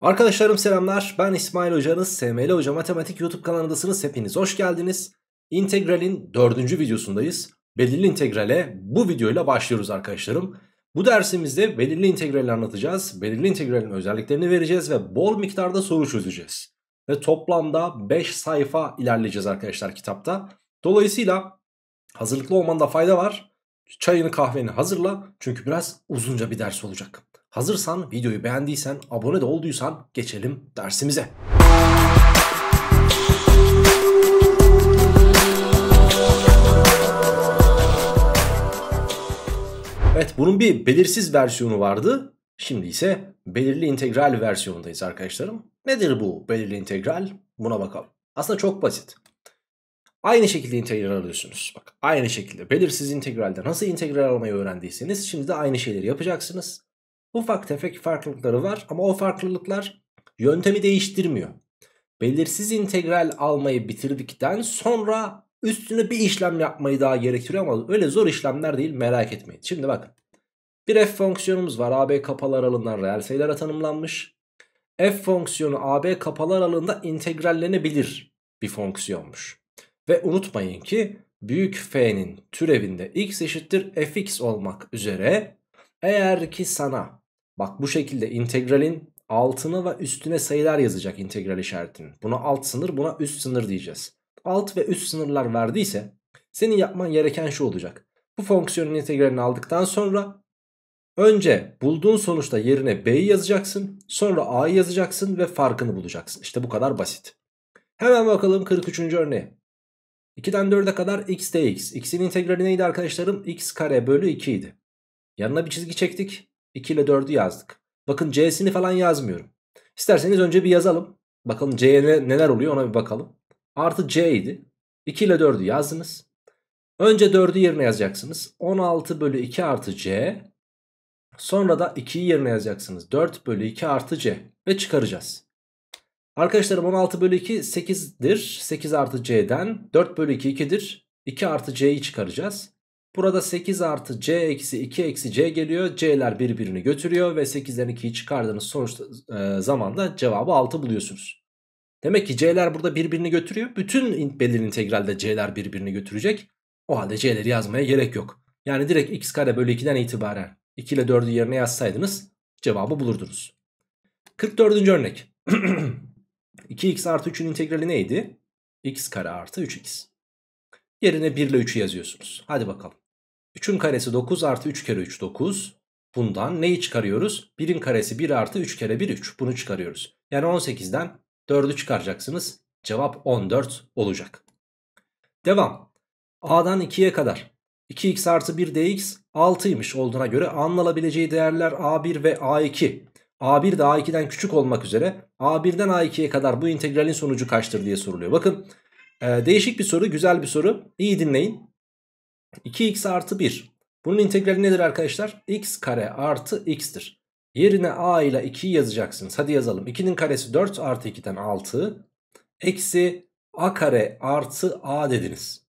Arkadaşlarım selamlar ben İsmail Hocanız SML Hoca Matematik YouTube kanalındasınız hepiniz hoş geldiniz. İntegralin dördüncü videosundayız. Belirli integrale bu videoyla başlıyoruz arkadaşlarım. Bu dersimizde belirli integrali anlatacağız. Belirli integralin özelliklerini vereceğiz ve bol miktarda soru çözeceğiz. Ve toplamda 5 sayfa ilerleyeceğiz arkadaşlar kitapta. Dolayısıyla hazırlıklı olmanda fayda var. Çayını kahveni hazırla çünkü biraz uzunca bir ders olacak. Hazırsan, videoyu beğendiysen, abone de olduysan geçelim dersimize. Evet bunun bir belirsiz versiyonu vardı. Şimdi ise belirli integral versiyonundayız arkadaşlarım. Nedir bu belirli integral? Buna bakalım. Aslında çok basit. Aynı şekilde integral alıyorsunuz. Bak aynı şekilde belirsiz integralde nasıl integral almayı öğrendiyseniz şimdi de aynı şeyleri yapacaksınız. Ufak tefek farklılıkları var ama o farklılıklar yöntemi değiştirmiyor. Belirsiz integral almayı bitirdikten sonra üstüne bir işlem yapmayı daha gerektiriyor ama öyle zor işlemler değil merak etmeyin. Şimdi bakın bir f fonksiyonumuz var ab kapalı aralığından reel sayılara tanımlanmış. F fonksiyonu ab kapalı aralığında integrallenebilir bir fonksiyonmuş. Ve unutmayın ki büyük f'nin türevinde x eşittir fx olmak üzere eğer ki sana Bak bu şekilde integralin altını ve üstüne sayılar yazacak integral işaretinin. Buna alt sınır buna üst sınır diyeceğiz. Alt ve üst sınırlar verdiyse senin yapman gereken şu olacak. Bu fonksiyonun integralini aldıktan sonra önce bulduğun sonuçta yerine b'yi yazacaksın. Sonra a'yı yazacaksın ve farkını bulacaksın. İşte bu kadar basit. Hemen bakalım 43. örneğe. 2'den 4'e kadar x dx. x'in integrali neydi arkadaşlarım? x kare bölü 2 idi. Yanına bir çizgi çektik. 2 ile 4'ü yazdık. Bakın C'sini falan yazmıyorum. İsterseniz önce bir yazalım. Bakalım C'ye neler oluyor ona bir bakalım. Artı C idi. 2 ile 4'ü yazdınız. Önce 4'ü yerine yazacaksınız. 16 bölü 2 artı C. Sonra da 2'yi yerine yazacaksınız. 4 bölü 2 artı C. Ve çıkaracağız. Arkadaşlarım 16 bölü 2 8'dir. 8 artı C'den 4 bölü 2 2'dir. 2 artı C'yi çıkaracağız. Burada 8 artı c eksi 2 eksi c geliyor. c'ler birbirini götürüyor ve 8'den 2'yi çıkardığınız sonuç e, zamanda cevabı 6 buluyorsunuz. Demek ki c'ler burada birbirini götürüyor. Bütün belirli integralde c'ler birbirini götürecek. O halde c'leri yazmaya gerek yok. Yani direkt x kare bölü 2'den itibaren 2 ile 4'ü yerine yazsaydınız cevabı bulurdunuz. 44. örnek. 2x artı 3'ün integrali neydi? x kare artı 3x. Yerine 1 ile 3'ü yazıyorsunuz. Hadi bakalım. 3'ün karesi 9 artı 3 kere 3 9. Bundan neyi çıkarıyoruz? 1'in karesi 1 artı 3 kere 1 3. Bunu çıkarıyoruz. Yani 18'den 4'ü çıkaracaksınız. Cevap 14 olacak. Devam. A'dan 2'ye kadar. 2x artı 1 dx 6'ymış olduğuna göre anlanabileceği değerler A1 ve A2. A1 de A2'den küçük olmak üzere A1'den A2'ye kadar bu integralin sonucu kaçtır diye soruluyor. Bakın e, değişik bir soru güzel bir soru. İyi dinleyin. 2x artı 1. Bunun integrali nedir arkadaşlar? x kare artı x'tir. Yerine a ile 2'yi yazacaksınız. Hadi yazalım. 2'nin karesi 4 artı 2'den 6. Eksi a kare artı a dediniz.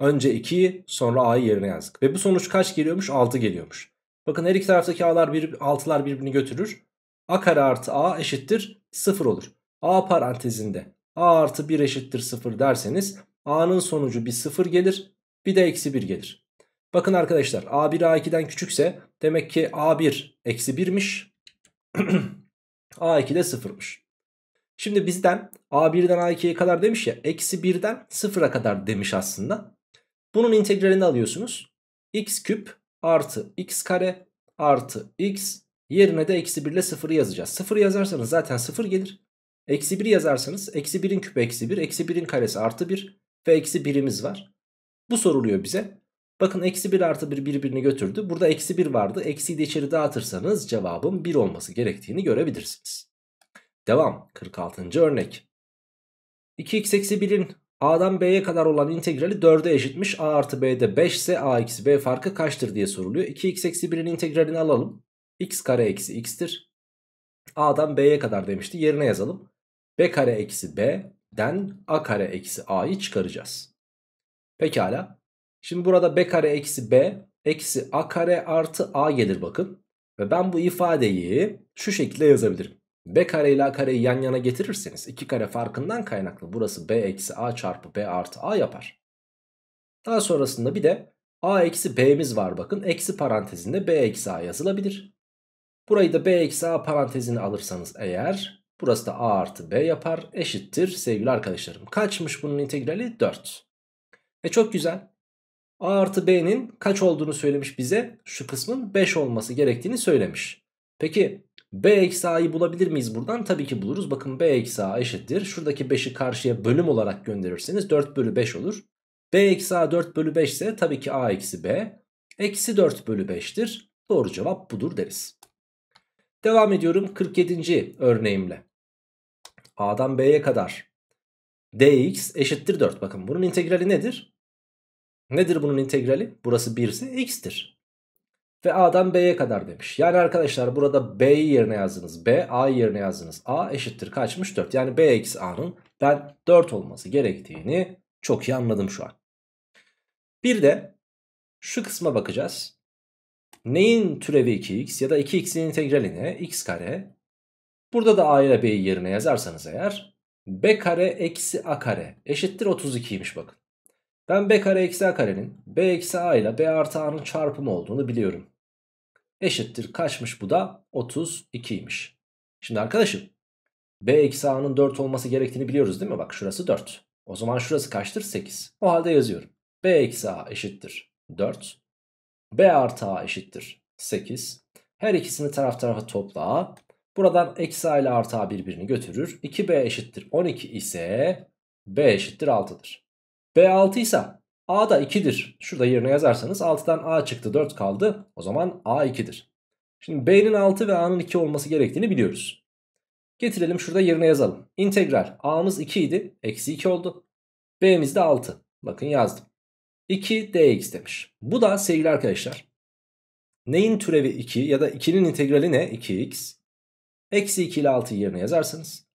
Önce 2'yi sonra a'yı yerine yazdık. Ve bu sonuç kaç geliyormuş? 6 geliyormuş. Bakın her iki taraftaki a'lar bir, 6'lar birbirini götürür. a kare artı a eşittir 0 olur. a parantezinde a artı 1 eşittir 0 derseniz a'nın sonucu bir 0 gelir. Bir de eksi 1 gelir. Bakın arkadaşlar A1 A2'den küçükse demek ki A1 eksi 1'miş. A2 de 0'mış. Şimdi bizden A1'den A2'ye kadar demiş ya eksi 1'den 0'a kadar demiş aslında. Bunun integralini alıyorsunuz. x küp artı x kare artı x yerine de eksi 1 ile 0'ı yazacağız. 0 yazarsanız zaten 0 gelir. Eksi 1 yazarsanız eksi 1'in küpü eksi 1 eksi 1'in karesi artı 1 ve eksi 1'imiz var. Bu soruluyor bize. Bakın eksi 1 artı 1 birbirini götürdü. Burada eksi 1 vardı. Eksiyi de içeri dağıtırsanız cevabın 1 olması gerektiğini görebilirsiniz. Devam. 46. örnek. 2x eksi 1'in a'dan b'ye kadar olan integrali 4'e eşitmiş. a artı b'de 5 ise a eksi b farkı kaçtır diye soruluyor. 2x eksi 1'in integralini alalım. x kare eksi x'tir. a'dan b'ye kadar demişti. Yerine yazalım. b kare eksi b'den a kare eksi a'yı çıkaracağız. Pekala. Şimdi burada b kare eksi b eksi a kare artı a gelir bakın. Ve ben bu ifadeyi şu şekilde yazabilirim. b kare ile a kareyi yan yana getirirseniz iki kare farkından kaynaklı burası b eksi a çarpı b artı a yapar. Daha sonrasında bir de a eksi b'miz var bakın. Eksi parantezinde b eksi a yazılabilir. Burayı da b eksi a parantezini alırsanız eğer burası da a artı b yapar eşittir sevgili arkadaşlarım. Kaçmış bunun integrali? 4. E çok güzel. A artı B'nin kaç olduğunu söylemiş bize? Şu kısmın 5 olması gerektiğini söylemiş. Peki B eksi A'yı bulabilir miyiz buradan? Tabii ki buluruz. Bakın B eksi A eşittir. Şuradaki 5'i karşıya bölüm olarak gönderirseniz 4 bölü 5 olur. B eksi A 4 bölü 5 ise tabii ki A eksi B. Eksi 4 bölü 5'tir. Doğru cevap budur deriz. Devam ediyorum 47. örneğimle. A'dan B'ye kadar dx eşittir 4. Bakın bunun integrali nedir? Nedir bunun integrali? Burası 1 ise x'tir. Ve a'dan b'ye kadar demiş. Yani arkadaşlar burada b'yi yerine yazdınız. b, a yerine yazdınız. a eşittir kaçmış? 4. Yani b eksi a'nın ben 4 olması gerektiğini çok iyi anladım şu an. Bir de şu kısma bakacağız. Neyin türevi 2x ya da 2x'in integrali ne? x kare. Burada da a ile b'yi yerine yazarsanız eğer b kare eksi a kare eşittir 32'ymiş bakın. Ben b kare eksi a karenin b eksi a ile b artı a'nın çarpımı olduğunu biliyorum. Eşittir kaçmış bu da 32'ymiş. Şimdi arkadaşım b eksi a'nın 4 olması gerektiğini biliyoruz değil mi? Bak şurası 4. O zaman şurası kaçtır? 8. O halde yazıyorum. b eksi a eşittir 4. b artı a eşittir 8. Her ikisini taraf tarafa topla. Buradan eksi a ile artı a birbirini götürür. 2b eşittir 12 ise b eşittir 6'dır. B 6 ise A da 2'dir. Şurada yerine yazarsanız 6'dan A çıktı 4 kaldı. O zaman A 2'dir. Şimdi B'nin 6 ve A'nın 2 olması gerektiğini biliyoruz. Getirelim şurada yerine yazalım. İntegral A'mız 2 idi. Eksi 2 oldu. B'miz de 6. Bakın yazdım. 2 dx demiş. Bu da sevgili arkadaşlar. Neyin türevi 2 ya da 2'nin integrali ne? 2x. Eksi 2 ile 6 yerine yazarsınız.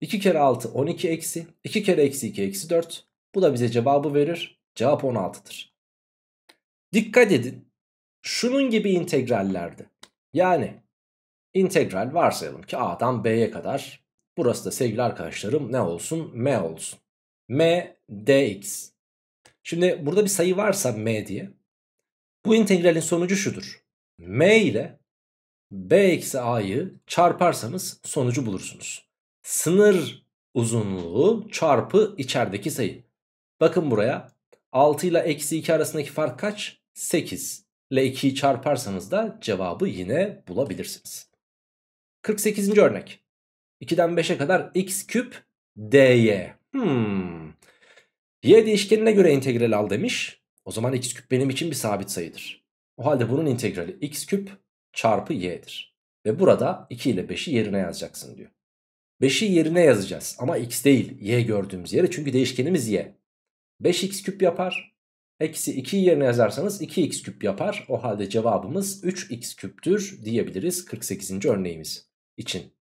2 kere 6 12 eksi. 2 kere eksi 2 eksi 4. Bu da bize cevabı verir. Cevap 16'dır. Dikkat edin. Şunun gibi integrallerde. Yani integral varsayalım ki A'dan B'ye kadar. Burası da sevgili arkadaşlarım ne olsun? M olsun. M dx. Şimdi burada bir sayı varsa m diye. Bu integralin sonucu şudur. m ile b eksi a'yı çarparsanız sonucu bulursunuz. Sınır uzunluğu çarpı içerideki sayı. Bakın buraya 6 ile eksi 2 arasındaki fark kaç? 8 ile 2'yi çarparsanız da cevabı yine bulabilirsiniz. 48. örnek. 2'den 5'e kadar x küp dy. Hmm. Y değişkenine göre integral al demiş. O zaman x küp benim için bir sabit sayıdır. O halde bunun integrali x küp çarpı y'dir. Ve burada 2 ile 5'i yerine yazacaksın diyor. 5'i yerine yazacağız ama x değil y gördüğümüz yere çünkü değişkenimiz y. 5x küp yapar. Eksi 2 yerine yazarsanız 2x küp yapar. O halde cevabımız 3x küptür diyebiliriz 48. örneğimiz için.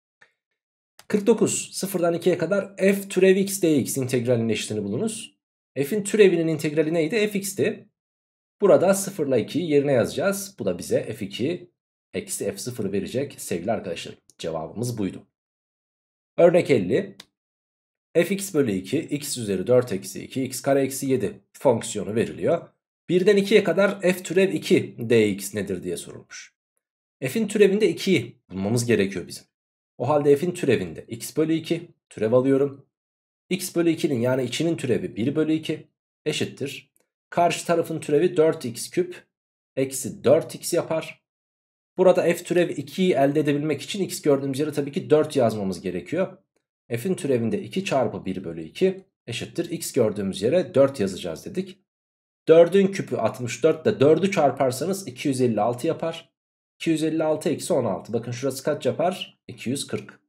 49. 0'dan 2'ye kadar f türev x dx integralinin eşitini bulunuz. f'in türevinin integrali neydi? fx'ti. Burada 0 ile 2'yi yerine yazacağız. Bu da bize f2 eksi f0 verecek sevgili arkadaşlar, Cevabımız buydu. Örnek 50 fx bölü 2 x üzeri 4 eksi 2 x kare eksi 7 fonksiyonu veriliyor. Birden 2'ye kadar f türev 2 dx nedir diye sorulmuş. f'in türevinde 2'yi bulmamız gerekiyor bizim. O halde f'in türevinde x bölü 2 türev alıyorum. x bölü 2'nin yani içinin türevi 1 bölü 2 eşittir. Karşı tarafın türevi 4x küp eksi 4x yapar. Burada f türev 2'yi elde edebilmek için x gördüğümüz yere tabii ki 4 yazmamız gerekiyor f'in türevinde 2 çarpı 1 bölü 2 eşittir x gördüğümüz yere 4 yazacağız dedik. 4'ün küpü 64 de 4'ü çarparsanız 256 yapar. 256 eksi 16. Bakın şurası kaç yapar? 240.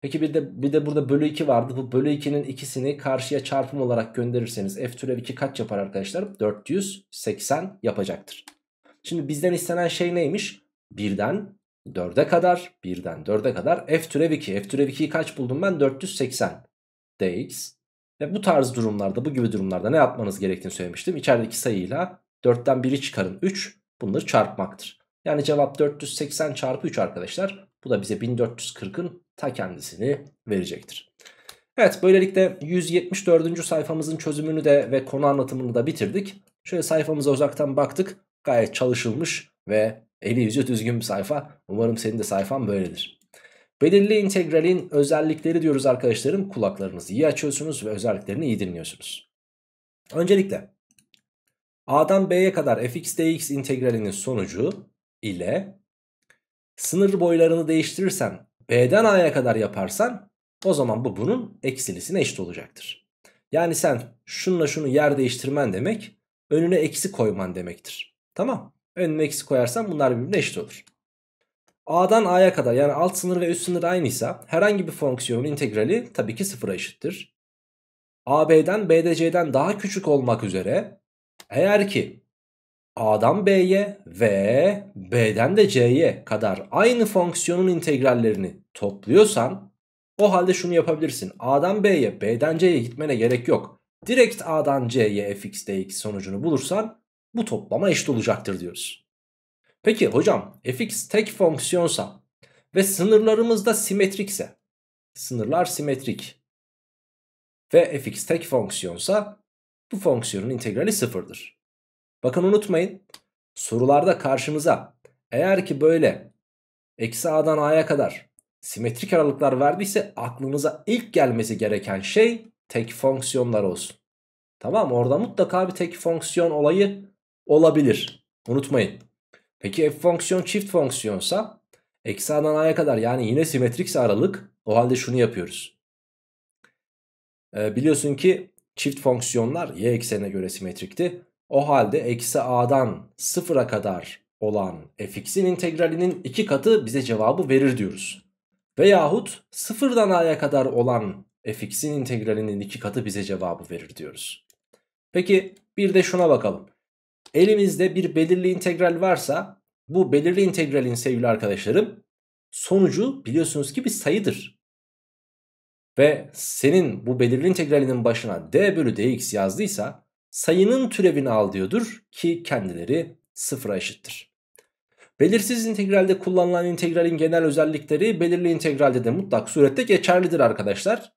Peki bir de bir de burada bölü 2 vardı. Bu bölü 2'nin ikisini karşıya çarpım olarak gönderirseniz f türev 2 kaç yapar arkadaşlar? 480 yapacaktır. Şimdi bizden istenen şey neymiş? Birden 4'e kadar 1'den 4'e kadar f türev 2. f türev 2'yi kaç buldum ben? 480 dx. Ve bu tarz durumlarda bu gibi durumlarda ne yapmanız gerektiğini söylemiştim. İçerideki sayıyla 4'ten 1'i çıkarın 3 bunları çarpmaktır. Yani cevap 480 çarpı 3 arkadaşlar. Bu da bize 1440'ın ta kendisini verecektir. Evet böylelikle 174. sayfamızın çözümünü de ve konu anlatımını da bitirdik. Şöyle sayfamıza uzaktan baktık. Gayet çalışılmış ve Eli yüzü düzgün bir sayfa. Umarım senin de sayfan böyledir. Belirli integralin özellikleri diyoruz arkadaşlarım. Kulaklarınızı iyi açıyorsunuz ve özelliklerini iyi dinliyorsunuz. Öncelikle A'dan B'ye kadar fx dx integralinin sonucu ile sınır boylarını değiştirirsen B'den A'ya kadar yaparsan o zaman bu bunun eksilisine eşit olacaktır. Yani sen şununla şunu yer değiştirmen demek önüne eksi koyman demektir. Tamam. Önüne eksi koyarsam bunlar birbirine eşit olur. A'dan A'ya kadar yani alt sınır ve üst sınır aynıysa herhangi bir fonksiyonun integrali tabii ki sıfıra eşittir. AB'den BDC'den daha küçük olmak üzere eğer ki A'dan B'ye ve B'den de C'ye kadar aynı fonksiyonun integrallerini topluyorsan o halde şunu yapabilirsin. A'dan B'ye B'den C'ye gitmene gerek yok. Direkt A'dan C'ye fx dx sonucunu bulursan bu toplama eşit olacaktır diyoruz. Peki hocam fx tek fonksiyonsa ve sınırlarımız da simetrikse sınırlar simetrik ve fx tek fonksiyonsa bu fonksiyonun integrali sıfırdır. Bakın unutmayın sorularda karşımıza eğer ki böyle eksi a'dan a'ya kadar simetrik aralıklar verdiyse aklınıza ilk gelmesi gereken şey tek fonksiyonlar olsun. Tamam orada mutlaka bir tek fonksiyon olayı olabilir. Unutmayın. Peki f fonksiyon çift fonksiyonsa eksi a'dan a'ya kadar yani yine simetrikse aralık o halde şunu yapıyoruz. E, biliyorsun ki çift fonksiyonlar y eksenine göre simetrikti. O halde eksi a'dan sıfıra kadar olan fx'in integralinin iki katı bize cevabı verir diyoruz. Veyahut sıfırdan a'ya kadar olan fx'in integralinin iki katı bize cevabı verir diyoruz. Peki bir de şuna bakalım. Elimizde bir belirli integral varsa bu belirli integralin sevgili arkadaşlarım sonucu biliyorsunuz ki bir sayıdır. Ve senin bu belirli integralinin başına d bölü dx yazdıysa sayının türevini al diyordur ki kendileri sıfıra eşittir. Belirsiz integralde kullanılan integralin genel özellikleri belirli integralde de mutlak surette geçerlidir arkadaşlar.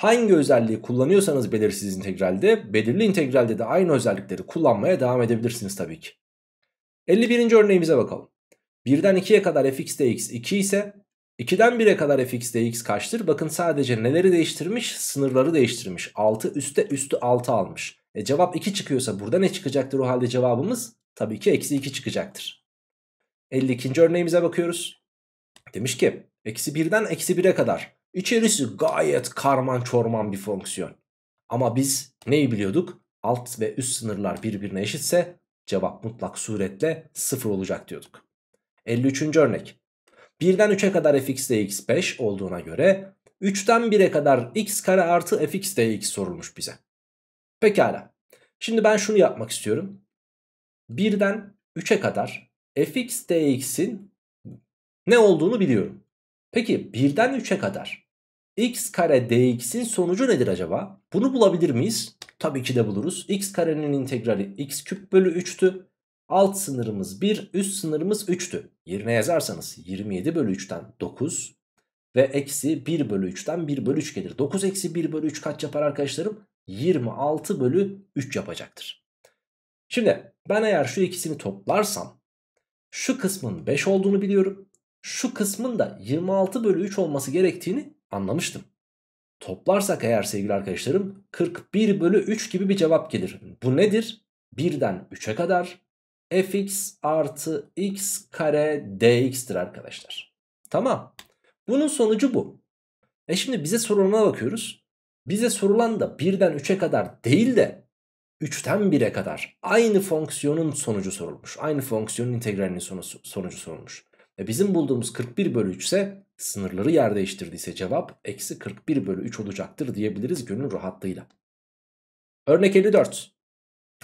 Hangi özelliği kullanıyorsanız belirsiz integralde, belirli integralde de aynı özellikleri kullanmaya devam edebilirsiniz tabii ki. 51. örneğimize bakalım. 1'den 2'ye kadar fx dx 2 ise 2'den 1'e kadar fx dx kaçtır? Bakın sadece neleri değiştirmiş? Sınırları değiştirmiş. 6 üstte üstü 6 almış. E cevap 2 çıkıyorsa burada ne çıkacaktır o halde cevabımız? Tabii ki eksi 2 çıkacaktır. 52. örneğimize bakıyoruz. Demiş ki eksi 1'den eksi 1'e kadar İçerisi gayet karman çorman bir fonksiyon. Ama biz neyi biliyorduk? Alt ve üst sınırlar birbirine eşitse cevap mutlak suretle 0 olacak diyorduk. 53. örnek. 1'den 3'e kadar fx dx 5 olduğuna göre 3'ten 1'e kadar x kare artı fx dx sorulmuş bize. Pekala. Şimdi ben şunu yapmak istiyorum. 1'den 3'e kadar fx dx'in ne olduğunu biliyorum. Peki 1'den 3'e kadar x kare dx'in sonucu nedir acaba? Bunu bulabilir miyiz? Tabii ki de buluruz. x karenin integrali x küp bölü 3'tü. Alt sınırımız 1, üst sınırımız 3'tü. Yerine yazarsanız 27 bölü 3'ten 9 ve eksi 1 bölü 3'ten 1 bölü 3 gelir. 9 eksi 1 bölü 3 kaç yapar arkadaşlarım? 26 bölü 3 yapacaktır. Şimdi ben eğer şu ikisini toplarsam şu kısmın 5 olduğunu biliyorum. Şu kısmın da 26 bölü 3 olması gerektiğini Anlamıştım. Toplarsak eğer sevgili arkadaşlarım 41 bölü 3 gibi bir cevap gelir. Bu nedir? 1'den 3'e kadar fx artı x kare dx'tir arkadaşlar. Tamam. Bunun sonucu bu. E şimdi bize sorulana bakıyoruz. Bize sorulan da 1'den 3'e kadar değil de 3'ten 1'e kadar aynı fonksiyonun sonucu sorulmuş. Aynı fonksiyonun integralinin sonucu sorulmuş. E bizim bulduğumuz 41 bölü 3 ise sınırları yer değiştirdiyse cevap eksi 41 bölü 3 olacaktır diyebiliriz gönül rahatlığıyla. Örnek 54.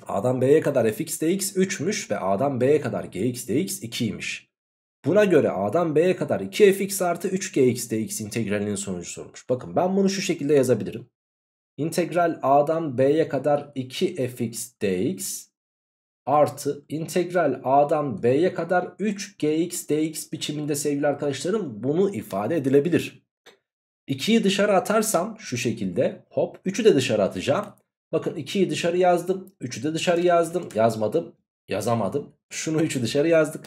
A'dan B'ye kadar fx dx 3'müş ve A'dan B'ye kadar gx dx 2'ymiş. Buna göre A'dan B'ye kadar 2fx artı 3gx dx integralinin sonucu sorulmuş Bakın ben bunu şu şekilde yazabilirim. İntegral A'dan B'ye kadar 2fx dx artı integral a'dan b'ye kadar 3gx dx biçiminde sevgili arkadaşlarım bunu ifade edilebilir. 2'yi dışarı atarsam şu şekilde hop 3'ü de dışarı atacağım. Bakın 2'yi dışarı yazdım 3'ü de dışarı yazdım yazmadım yazamadım. Şunu 3'ü dışarı yazdık.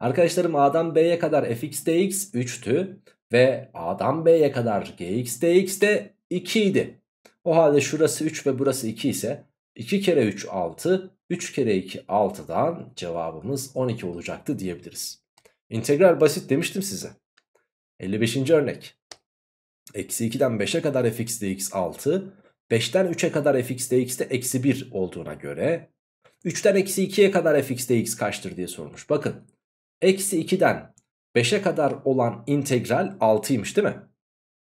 Arkadaşlarım a'dan b'ye kadar fx dx 3'tü ve a'dan b'ye kadar gx dx de 2 idi. O halde şurası 3 ve burası 2 ise 2 kere 3 6 3 kere 2 6'dan cevabımız 12 olacaktı diyebiliriz. İntegral basit demiştim size. 55. örnek. Eksi 2'den 5'e kadar fx dx 6. 5'ten 3'e kadar fx dx de eksi 1 olduğuna göre. 3'ten eksi 2'ye kadar fx dx kaçtır diye sormuş. Bakın. Eksi 2'den 5'e kadar olan integral 6'ymış değil mi?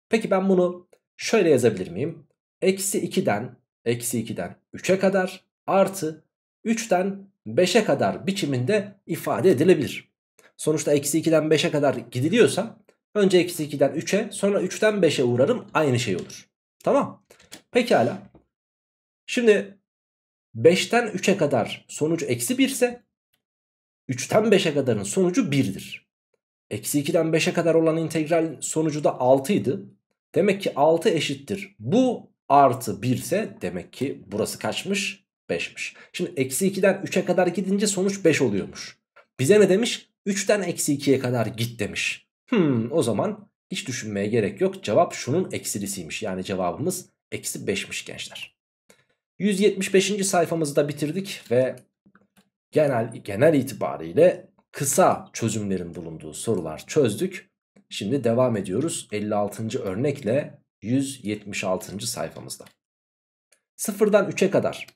Peki ben bunu şöyle yazabilir miyim? Eksi 2'den eksi 2'den 3'e kadar artı 3'ten 5'e kadar biçiminde ifade edilebilir. Sonuçta eksi 2'den 5'e kadar gidiliyorsa önce eksi 2'den 3'e sonra 3'ten 5'e uğrarım aynı şey olur. Tamam. Pekala. Şimdi 5'ten 3'e kadar sonucu eksi 1 ise 3'ten 5'e kadarın sonucu 1'dir. Eksi 2'den 5'e kadar olan integral sonucu da 6 idi. Demek ki 6 eşittir. Bu artı 1 ise demek ki burası kaçmış? 5'miş. Şimdi eksi 2'den 3'e kadar gidince sonuç 5 oluyormuş. Bize ne demiş? 3'ten eksi 2'ye kadar git demiş. Hmm o zaman hiç düşünmeye gerek yok. Cevap şunun eksilisiymiş. Yani cevabımız eksi 5'miş gençler. 175. sayfamızı da bitirdik ve genel, genel itibariyle kısa çözümlerin bulunduğu sorular çözdük. Şimdi devam ediyoruz 56. örnekle 176. sayfamızda. 0'dan 3'e kadar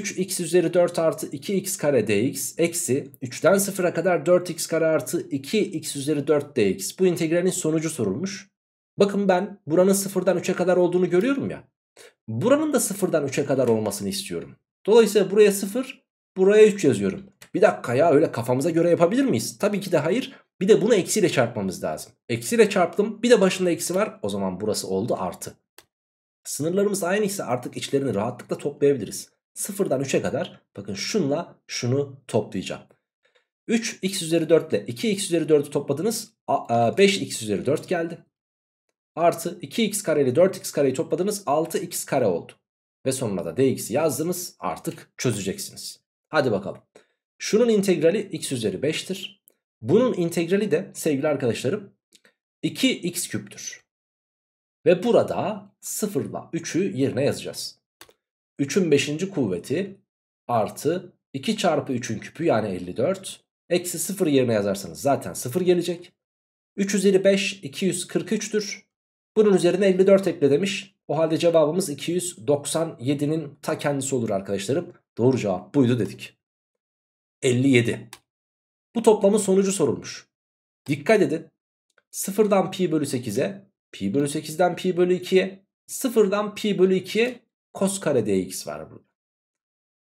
3x üzeri 4 artı 2x kare dx eksi 3'ten 0'a kadar 4x kare artı 2x üzeri 4 dx. Bu integralin sonucu sorulmuş. Bakın ben buranın 0'dan 3'e kadar olduğunu görüyorum ya. Buranın da 0'dan 3'e kadar olmasını istiyorum. Dolayısıyla buraya 0, buraya 3 yazıyorum. Bir dakika ya öyle kafamıza göre yapabilir miyiz? Tabii ki de hayır. Bir de bunu eksiyle çarpmamız lazım. Eksiyle çarptım. Bir de başında eksi var. O zaman burası oldu artı. Sınırlarımız aynıysa artık içlerini rahatlıkla toplayabiliriz. Sıfırdan 3'e kadar bakın şunla şunu toplayacağım. 3 x üzeri 4 ile 2 x üzeri 4'ü topladınız. 5 e, x üzeri 4 geldi. Artı 2 x kare ile 4 x kareyi topladınız. 6 x kare oldu. Ve sonuna da dx'i yazdınız. Artık çözeceksiniz. Hadi bakalım. Şunun integrali x üzeri 5'tir. Bunun integrali de sevgili arkadaşlarım 2x küptür. Ve burada 0 ile 3'ü yerine yazacağız. 3'ün 5. kuvveti artı 2 çarpı 3'ün küpü yani 54. Eksi 0 yerine yazarsanız zaten 0 gelecek. 3 üzeri 5 243'tür. Bunun üzerine 54 ekle demiş. O halde cevabımız 297'nin ta kendisi olur arkadaşlarım. Doğru cevap buydu dedik. 57. Bu toplamın sonucu sorulmuş. Dikkat edin. 0'dan pi bölü 8'e, pi bölü 8'den pi bölü 2'ye, 0'dan pi bölü 2'ye Cos kare dx var burada.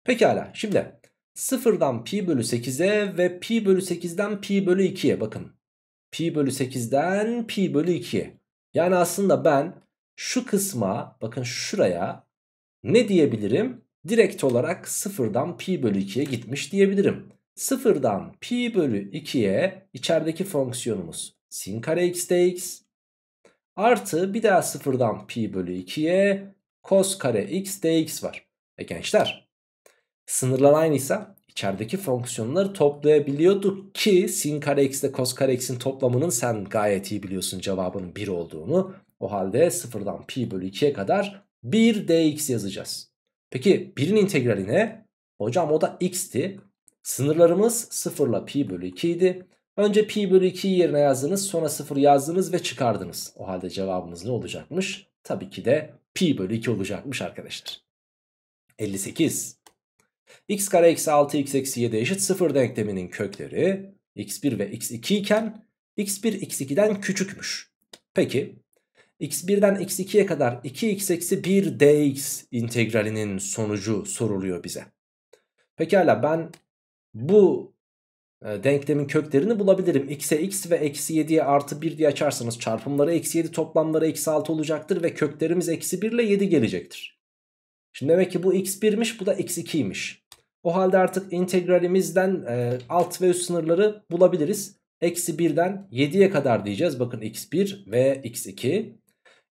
Pekala şimdi sıfırdan pi bölü 8'e ve pi bölü 8'den pi bölü 2'ye bakın. Pi bölü 8'den pi bölü 2'ye. Yani aslında ben şu kısma bakın şuraya ne diyebilirim? Direkt olarak sıfırdan pi bölü 2'ye gitmiş diyebilirim. Sıfırdan pi bölü 2'ye içerideki fonksiyonumuz sin kare x dx artı bir daha sıfırdan pi bölü 2'ye cos kare x dx var. E gençler sınırlar aynıysa içerideki fonksiyonları toplayabiliyorduk ki sin kare x ile cos kare x'in toplamının sen gayet iyi biliyorsun cevabının 1 olduğunu. O halde sıfırdan pi bölü 2'ye kadar 1 dx yazacağız. Peki 1'in integrali ne? Hocam o da x'ti. Sınırlarımız 0 ile pi bölü 2 idi. Önce pi bölü 2'yi yerine yazdınız sonra 0 yazdınız ve çıkardınız. O halde cevabımız ne olacakmış? Tabii ki de pi bölü 2 olacakmış arkadaşlar. 58. x kare eksi 6 x eksi 7 eşit 0 denkleminin kökleri x1 ve x2 iken x1 x2'den küçükmüş. Peki x1'den x2'ye kadar 2x eksi 1 dx integralinin sonucu soruluyor bize. Pekala ben bu ee, denklemin köklerini bulabilirim. X'e x ve eksi 7'ye artı 1 diye açarsanız çarpımları eksi 7 toplamları eksi 6 olacaktır ve köklerimiz eksi 1 ile 7 gelecektir. Şimdi demek ki bu x1'miş bu da x2'ymiş. O halde artık integralimizden e, alt ve üst sınırları bulabiliriz. Eksi 1'den 7'ye kadar diyeceğiz. Bakın x1 ve x2.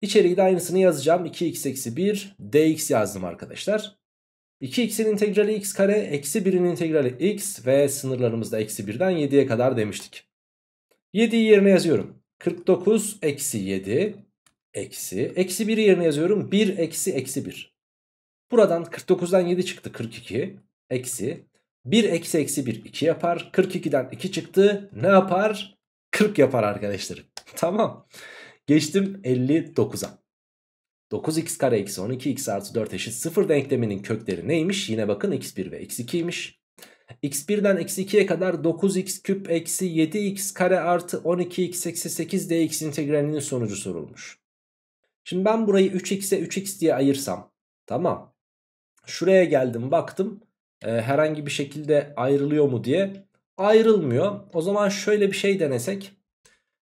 İçeriği de aynısını yazacağım. 2x eksi 1 dx yazdım arkadaşlar. 2x'in integrali x kare eksi 1'in integrali x ve sınırlarımızda eksi 1'den 7'ye kadar demiştik. 7'yi yerine yazıyorum. 49 eksi 7 eksi. Eksi 1'i yerine yazıyorum. 1 eksi eksi 1. Buradan 49'dan 7 çıktı 42 eksi. 1 eksi eksi 1 2 yapar. 42'den 2 çıktı. Ne yapar? 40 yapar arkadaşlarım. Tamam. Geçtim 59'a. 9x kare eksi 12x artı 4 eşit 0 denkleminin kökleri neymiş? Yine bakın x1 ve x2'ymiş. x1'den x2'ye kadar 9x küp eksi 7x kare artı 12x eksi 8 dx integralinin sonucu sorulmuş. Şimdi ben burayı 3x'e 3x diye ayırsam tamam. Şuraya geldim baktım e, herhangi bir şekilde ayrılıyor mu diye ayrılmıyor. O zaman şöyle bir şey denesek.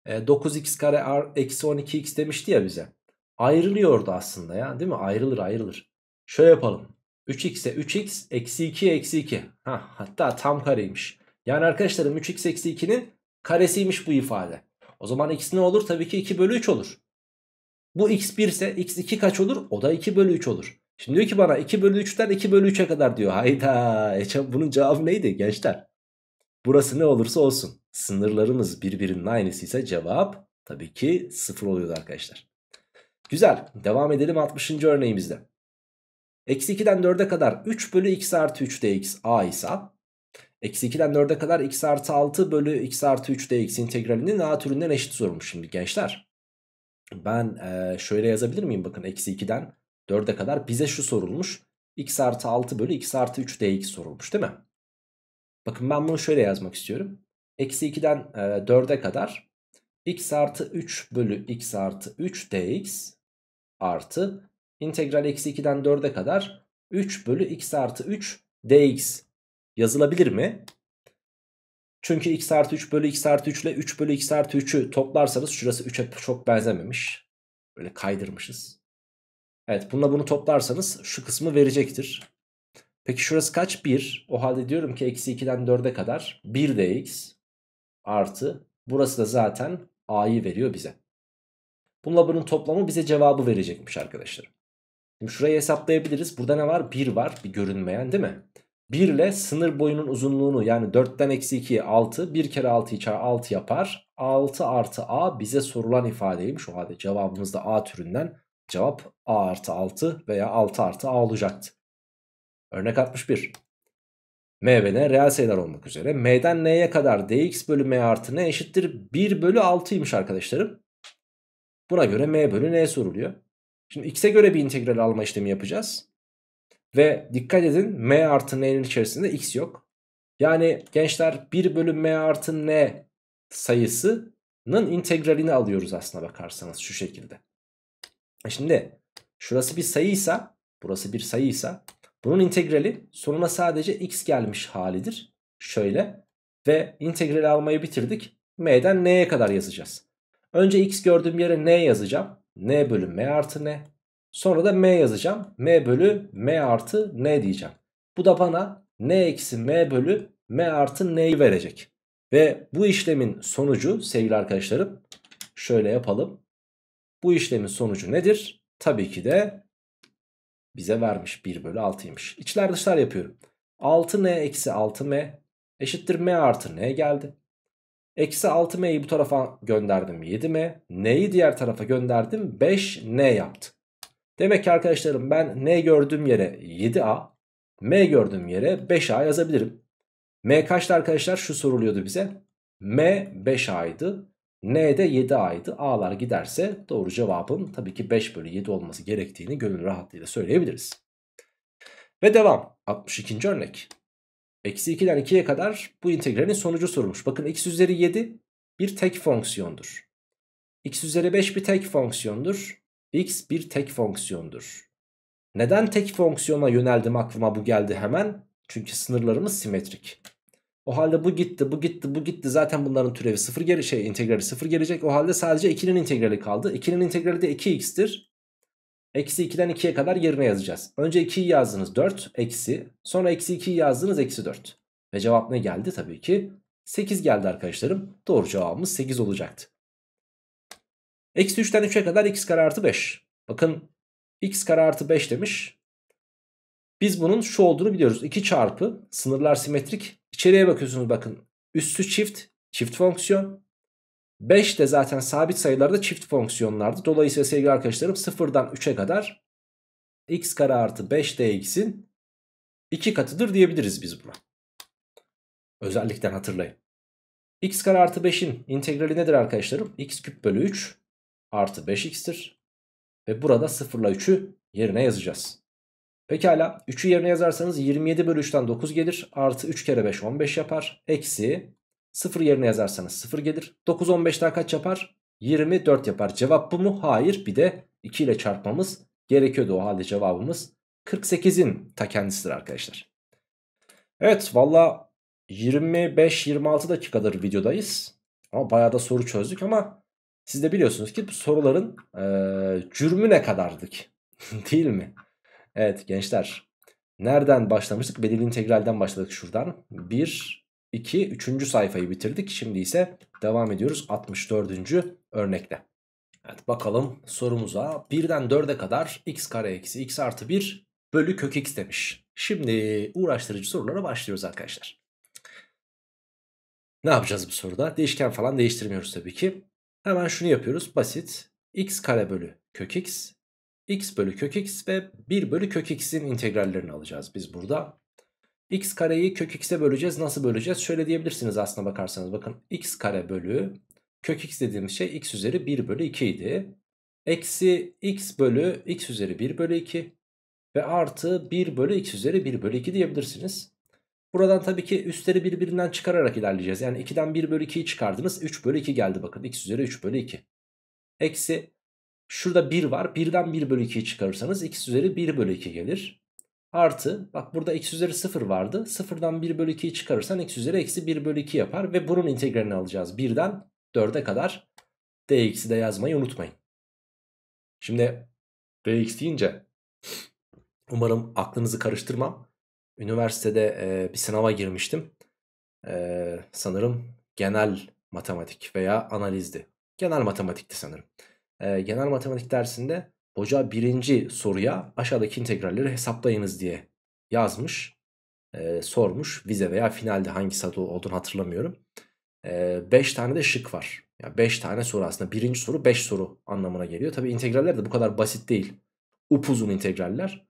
E, ee, 9x kare eksi 12x demişti ya bize ayrılıyordu aslında ya değil mi? Ayrılır ayrılır. Şöyle yapalım. 3x'e 3x eksi 2 eksi 2. Heh, hatta tam kareymiş. Yani arkadaşlarım 3x eksi 2'nin karesiymiş bu ifade. O zaman x ne olur? Tabii ki 2 bölü 3 olur. Bu x1 ise x2 kaç olur? O da 2 bölü 3 olur. Şimdi diyor ki bana 2 bölü 3'ten 2 bölü 3'e kadar diyor. Hayda. E, bunun cevabı neydi gençler? Burası ne olursa olsun. Sınırlarımız birbirinin aynısıysa cevap tabii ki 0 oluyordu arkadaşlar. Güzel. Devam edelim 60. örneğimizde. Eksi 2'den 4'e kadar 3 bölü x artı 3 dx a ise Eksi 2'den 4'e kadar x artı 6 bölü x artı 3 dx integralinin a türünden eşit sorulmuş şimdi gençler. Ben e, şöyle yazabilir miyim bakın eksi 2'den 4'e kadar bize şu sorulmuş. x artı 6 bölü x artı 3 dx sorulmuş değil mi? Bakın ben bunu şöyle yazmak istiyorum. Eksi 2'den e, 4'e kadar x artı 3 bölü x artı 3 dx artı integral eksi 2'den 4'e kadar 3 bölü x artı 3 dx yazılabilir mi? Çünkü x artı 3 bölü x artı 3 ile 3 bölü x artı 3'ü toplarsanız şurası 3'e çok benzememiş. Böyle kaydırmışız. Evet bununla bunu toplarsanız şu kısmı verecektir. Peki şurası kaç? 1. O halde diyorum ki eksi 2'den 4'e kadar 1 dx artı burası da zaten a'yı veriyor bize. Bununla bunun toplamı bize cevabı verecekmiş arkadaşlar. Şimdi şurayı hesaplayabiliriz. Burada ne var? 1 var. Bir görünmeyen değil mi? 1 ile sınır boyunun uzunluğunu yani 4'ten eksi 2'ye 6. 1 kere 6'yı çarpı 6 yapar. 6 artı A bize sorulan ifadeymiş. O halde cevabımız da A türünden cevap A artı 6 veya 6 artı A olacaktı. Örnek 61. M ve N reel sayılar olmak üzere. M'den N'ye kadar dx bölü M artı N eşittir 1 bölü 6'ymış arkadaşlarım. Buna göre m bölü n soruluyor. Şimdi x'e göre bir integral alma işlemi yapacağız. Ve dikkat edin m artı n'nin içerisinde x yok. Yani gençler 1 bölü m artı n sayısının integralini alıyoruz aslına bakarsanız şu şekilde. E şimdi şurası bir sayıysa burası bir sayıysa bunun integrali sonuna sadece x gelmiş halidir. Şöyle ve integrali almayı bitirdik. M'den n'ye kadar yazacağız. Önce x gördüğüm yere n yazacağım. n bölü m artı n. Sonra da m yazacağım. m bölü m artı n diyeceğim. Bu da bana n eksi m bölü m artı n'yi verecek. Ve bu işlemin sonucu sevgili arkadaşlarım şöyle yapalım. Bu işlemin sonucu nedir? Tabii ki de bize vermiş 1 bölü 6'ymış. İçler dışlar yapıyorum. 6n eksi 6m eşittir m artı n geldi. Eksi 6m'yi bu tarafa gönderdim 7m. N'yi diğer tarafa gönderdim 5n yaptı. Demek ki arkadaşlarım ben n gördüğüm yere 7a, m gördüğüm yere 5a yazabilirim. m kaçtı arkadaşlar? Şu soruluyordu bize. m 5a'ydı. n de 7a'ydı. a'lar giderse doğru cevabın tabii ki 5 bölü 7 olması gerektiğini gönül rahatlığıyla söyleyebiliriz. Ve devam. 62. örnek. Eksi 2'den 2'ye kadar bu integralin sonucu sorulmuş. Bakın x üzeri 7 bir tek fonksiyondur. x üzeri 5 bir tek fonksiyondur. x bir tek fonksiyondur. Neden tek fonksiyona yöneldim aklıma bu geldi hemen? Çünkü sınırlarımız simetrik. O halde bu gitti, bu gitti, bu gitti. Zaten bunların türevi sıfır gelecek, şey integrali sıfır gelecek. O halde sadece 2'nin integrali kaldı. 2'nin integrali de 2x'tir. Eksi 2'den 2'ye kadar yerine yazacağız. Önce 2'yi yazdınız 4 eksi. Sonra eksi 2'yi yazdınız eksi 4. Ve cevap ne geldi tabii ki? 8 geldi arkadaşlarım. Doğru cevabımız 8 olacaktı. Eksi 3'ten 3'e kadar x kare artı 5. Bakın x kare artı 5 demiş. Biz bunun şu olduğunu biliyoruz. 2 çarpı sınırlar simetrik. İçeriye bakıyorsunuz bakın. Üstü çift. Çift fonksiyon. 5 de zaten sabit sayılarda çift fonksiyonlardı. Dolayısıyla sevgili arkadaşlarım 0'dan 3'e kadar x kare artı 5dx'in 2 katıdır diyebiliriz biz buna. Özellikle hatırlayın. x kare artı 5'in integrali nedir arkadaşlarım? x küp bölü 3 artı 5x'tir. Ve burada 0 ile 3'ü yerine yazacağız. Pekala 3'ü yerine yazarsanız 27 bölü 3'ten 9 gelir. Artı 3 kere 5 15 yapar. Eksi 0 yerine yazarsanız 0 gelir. 9 15'ten kaç yapar? 24 yapar. Cevap bu mu? Hayır. Bir de 2 ile çarpmamız gerekiyordu. O halde cevabımız 48'in ta kendisidir arkadaşlar. Evet valla 25-26 dakikadır videodayız. Ama bayağı da soru çözdük ama siz de biliyorsunuz ki bu soruların e, cürmü ne kadardık değil mi? Evet gençler nereden başlamıştık? Belirli integralden başladık şuradan. 1 2. 3. sayfayı bitirdik. Şimdi ise devam ediyoruz 64. örnekle. Evet bakalım sorumuza. 1'den 4'e kadar x kare eksi x artı 1 bölü kök x demiş. Şimdi uğraştırıcı sorulara başlıyoruz arkadaşlar. Ne yapacağız bu soruda? Değişken falan değiştirmiyoruz tabii ki. Hemen şunu yapıyoruz. Basit. x kare bölü kök x. x bölü kök x ve 1 bölü kök x'in integrallerini alacağız biz burada x kareyi kök x'e böleceğiz. Nasıl böleceğiz? Şöyle diyebilirsiniz aslına bakarsanız. Bakın x kare bölü kök x dediğimiz şey x üzeri 1 bölü 2 idi. Eksi x bölü x üzeri 1 bölü 2 ve artı 1 bölü x üzeri 1 bölü 2 diyebilirsiniz. Buradan tabii ki üstleri birbirinden çıkararak ilerleyeceğiz. Yani 2'den 1 bölü 2'yi çıkardınız. 3 bölü 2 geldi bakın. x üzeri 3 bölü 2. Eksi şurada 1 var. 1'den 1 bölü 2'yi çıkarırsanız x üzeri 1 bölü 2 gelir. Artı bak burada x üzeri 0 vardı. 0'dan 1 bölü 2'yi çıkarırsan x üzeri eksi 1 bölü 2 yapar. Ve bunun integralini alacağız. 1'den 4'e kadar dx'i de yazmayı unutmayın. Şimdi dx deyince umarım aklınızı karıştırmam. Üniversitede e, bir sınava girmiştim. E, sanırım genel matematik veya analizdi. Genel matematikti sanırım. E, genel matematik dersinde Hoca birinci soruya aşağıdaki integralleri hesaplayınız diye yazmış. E, sormuş. Vize veya finalde hangi adı olduğunu hatırlamıyorum. 5 e, tane de şık var. Yani tane soru aslında. Birinci soru 5 soru anlamına geliyor. Tabi integraller de bu kadar basit değil. Upuzun integraller.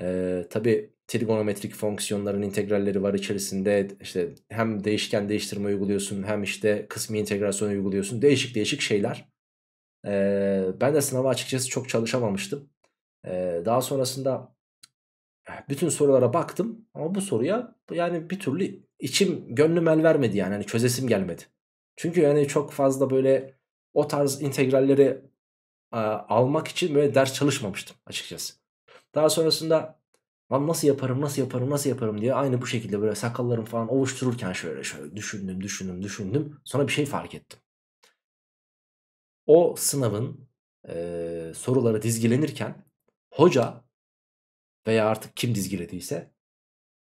E, Tabi trigonometrik fonksiyonların integralleri var içerisinde. İşte hem değişken değiştirme uyguluyorsun hem işte kısmi integrasyon uyguluyorsun. Değişik değişik şeyler. Ee, ben de sınava açıkçası çok çalışamamıştım. Ee, daha sonrasında eh, bütün sorulara baktım ama bu soruya yani bir türlü içim gönlüm el vermedi yani hani çözesim gelmedi. Çünkü yani çok fazla böyle o tarz integralleri e, almak için böyle ders çalışmamıştım açıkçası. Daha sonrasında lan nasıl yaparım nasıl yaparım nasıl yaparım diye aynı bu şekilde böyle sakallarım falan ovuştururken şöyle şöyle düşündüm düşündüm düşündüm sonra bir şey fark ettim o sınavın e, soruları dizgilenirken hoca veya artık kim dizgilediyse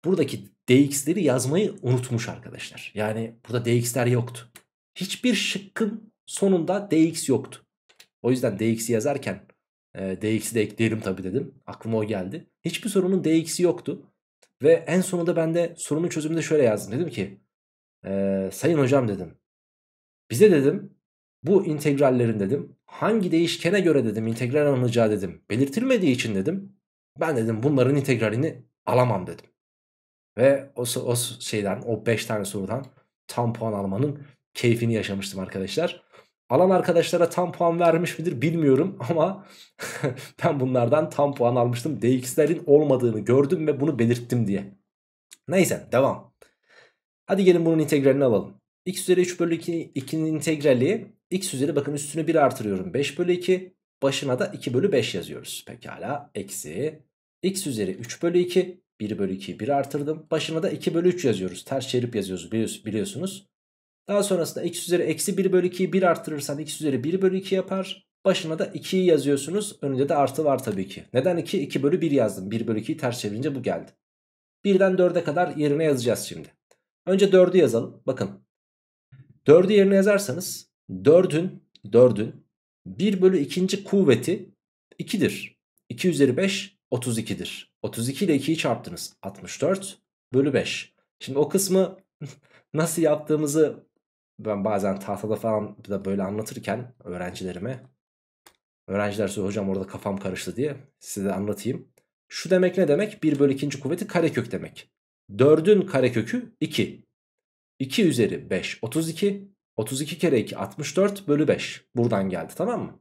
buradaki dx'leri yazmayı unutmuş arkadaşlar. Yani burada dx'ler yoktu. Hiçbir şıkkın sonunda dx yoktu. O yüzden dx'i yazarken e, dx'i de ekleyelim tabii dedim. Aklıma o geldi. Hiçbir sorunun dx'i yoktu. Ve en sonunda ben de sorunun çözümünde şöyle yazdım. Dedim ki e, sayın hocam dedim. Bize dedim bu integrallerin dedim hangi değişkene göre dedim integral alınacağı dedim belirtilmediği için dedim ben dedim bunların integralini alamam dedim. Ve o, o şeyden o 5 tane sorudan tam puan almanın keyfini yaşamıştım arkadaşlar. Alan arkadaşlara tam puan vermiş midir bilmiyorum ama ben bunlardan tam puan almıştım. DX'lerin olmadığını gördüm ve bunu belirttim diye. Neyse devam. Hadi gelin bunun integralini alalım. x üzeri 3 bölü 2, 2'nin integrali x üzeri bakın üstünü 1 artırıyorum 5 bölü 2. Başına da 2 bölü 5 yazıyoruz. Pekala eksi x üzeri 3 bölü 2. 1 bölü 2'yi 1 artırdım. Başına da 2 bölü 3 yazıyoruz. Ters çevirip yazıyoruz biliyorsunuz. Daha sonrasında x üzeri eksi 1 bölü 2'yi 1 artırırsan x üzeri 1 bölü 2 yapar. Başına da 2'yi yazıyorsunuz. Önünde de artı var tabii ki. Neden 2? 2 bölü 1 yazdım. 1 bölü 2'yi ters çevirince bu geldi. 1'den 4'e kadar yerine yazacağız şimdi. Önce 4'ü yazalım. Bakın 4'ü yerine yazarsanız 4'ün 4'ün 1 bölü 2. kuvveti 2'dir. 2 üzeri 5 32'dir. 32 ile 2'yi çarptınız. 64 bölü 5. Şimdi o kısmı nasıl yaptığımızı ben bazen tahtada falan da böyle anlatırken öğrencilerime öğrenciler söylüyor hocam orada kafam karıştı diye size anlatayım. Şu demek ne demek? 1 bölü 2. kuvveti karekök demek. 4'ün karekökü 2. 2 üzeri 5 32. 32 kere 2 64 bölü 5. Buradan geldi tamam mı?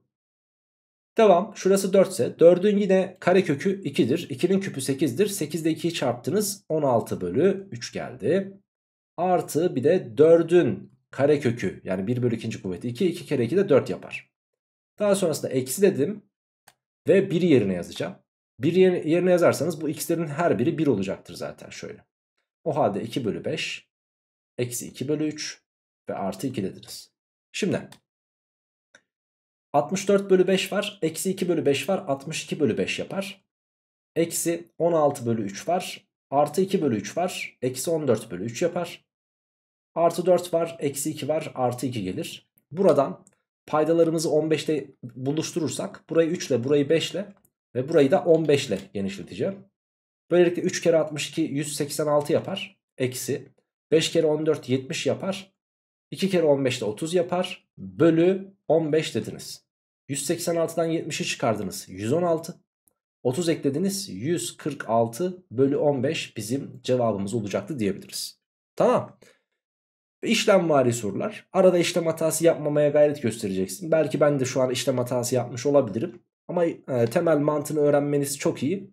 Devam. Şurası 4 ise 4'ün yine karekökü 2'dir. 2'nin küpü 8'dir. 8'de 2'yi çarptınız. 16 bölü 3 geldi. Artı bir de 4'ün karekökü yani 1 bölü 2. kuvveti 2. 2 kere 2 de 4 yapar. Daha sonrasında eksi dedim. Ve 1 yerine yazacağım. 1 yerine yazarsanız bu x'lerin her biri 1 olacaktır zaten şöyle. O halde 2 bölü 5. Eksi 2 bölü 3 ve artı 2 dediniz. Şimdi 64 bölü 5 var. Eksi 2 bölü 5 var. 62 bölü 5 yapar. Eksi 16 bölü 3 var. Artı 2 bölü 3 var. Eksi 14 bölü 3 yapar. Artı 4 var. Eksi 2 var. Artı 2 gelir. Buradan paydalarımızı 15'te buluşturursak burayı 3 ile burayı 5 ile ve burayı da 15 ile genişleteceğim. Böylelikle 3 kere 62 186 yapar. Eksi 5 kere 14 70 yapar. 2 kere 15 de 30 yapar. Bölü 15 dediniz. 186'dan 70'i çıkardınız. 116. 30 eklediniz. 146 bölü 15 bizim cevabımız olacaktı diyebiliriz. Tamam. İşlem İşlemvari sorular. Arada işlem hatası yapmamaya gayret göstereceksin. Belki ben de şu an işlem hatası yapmış olabilirim. Ama e, temel mantığını öğrenmeniz çok iyi.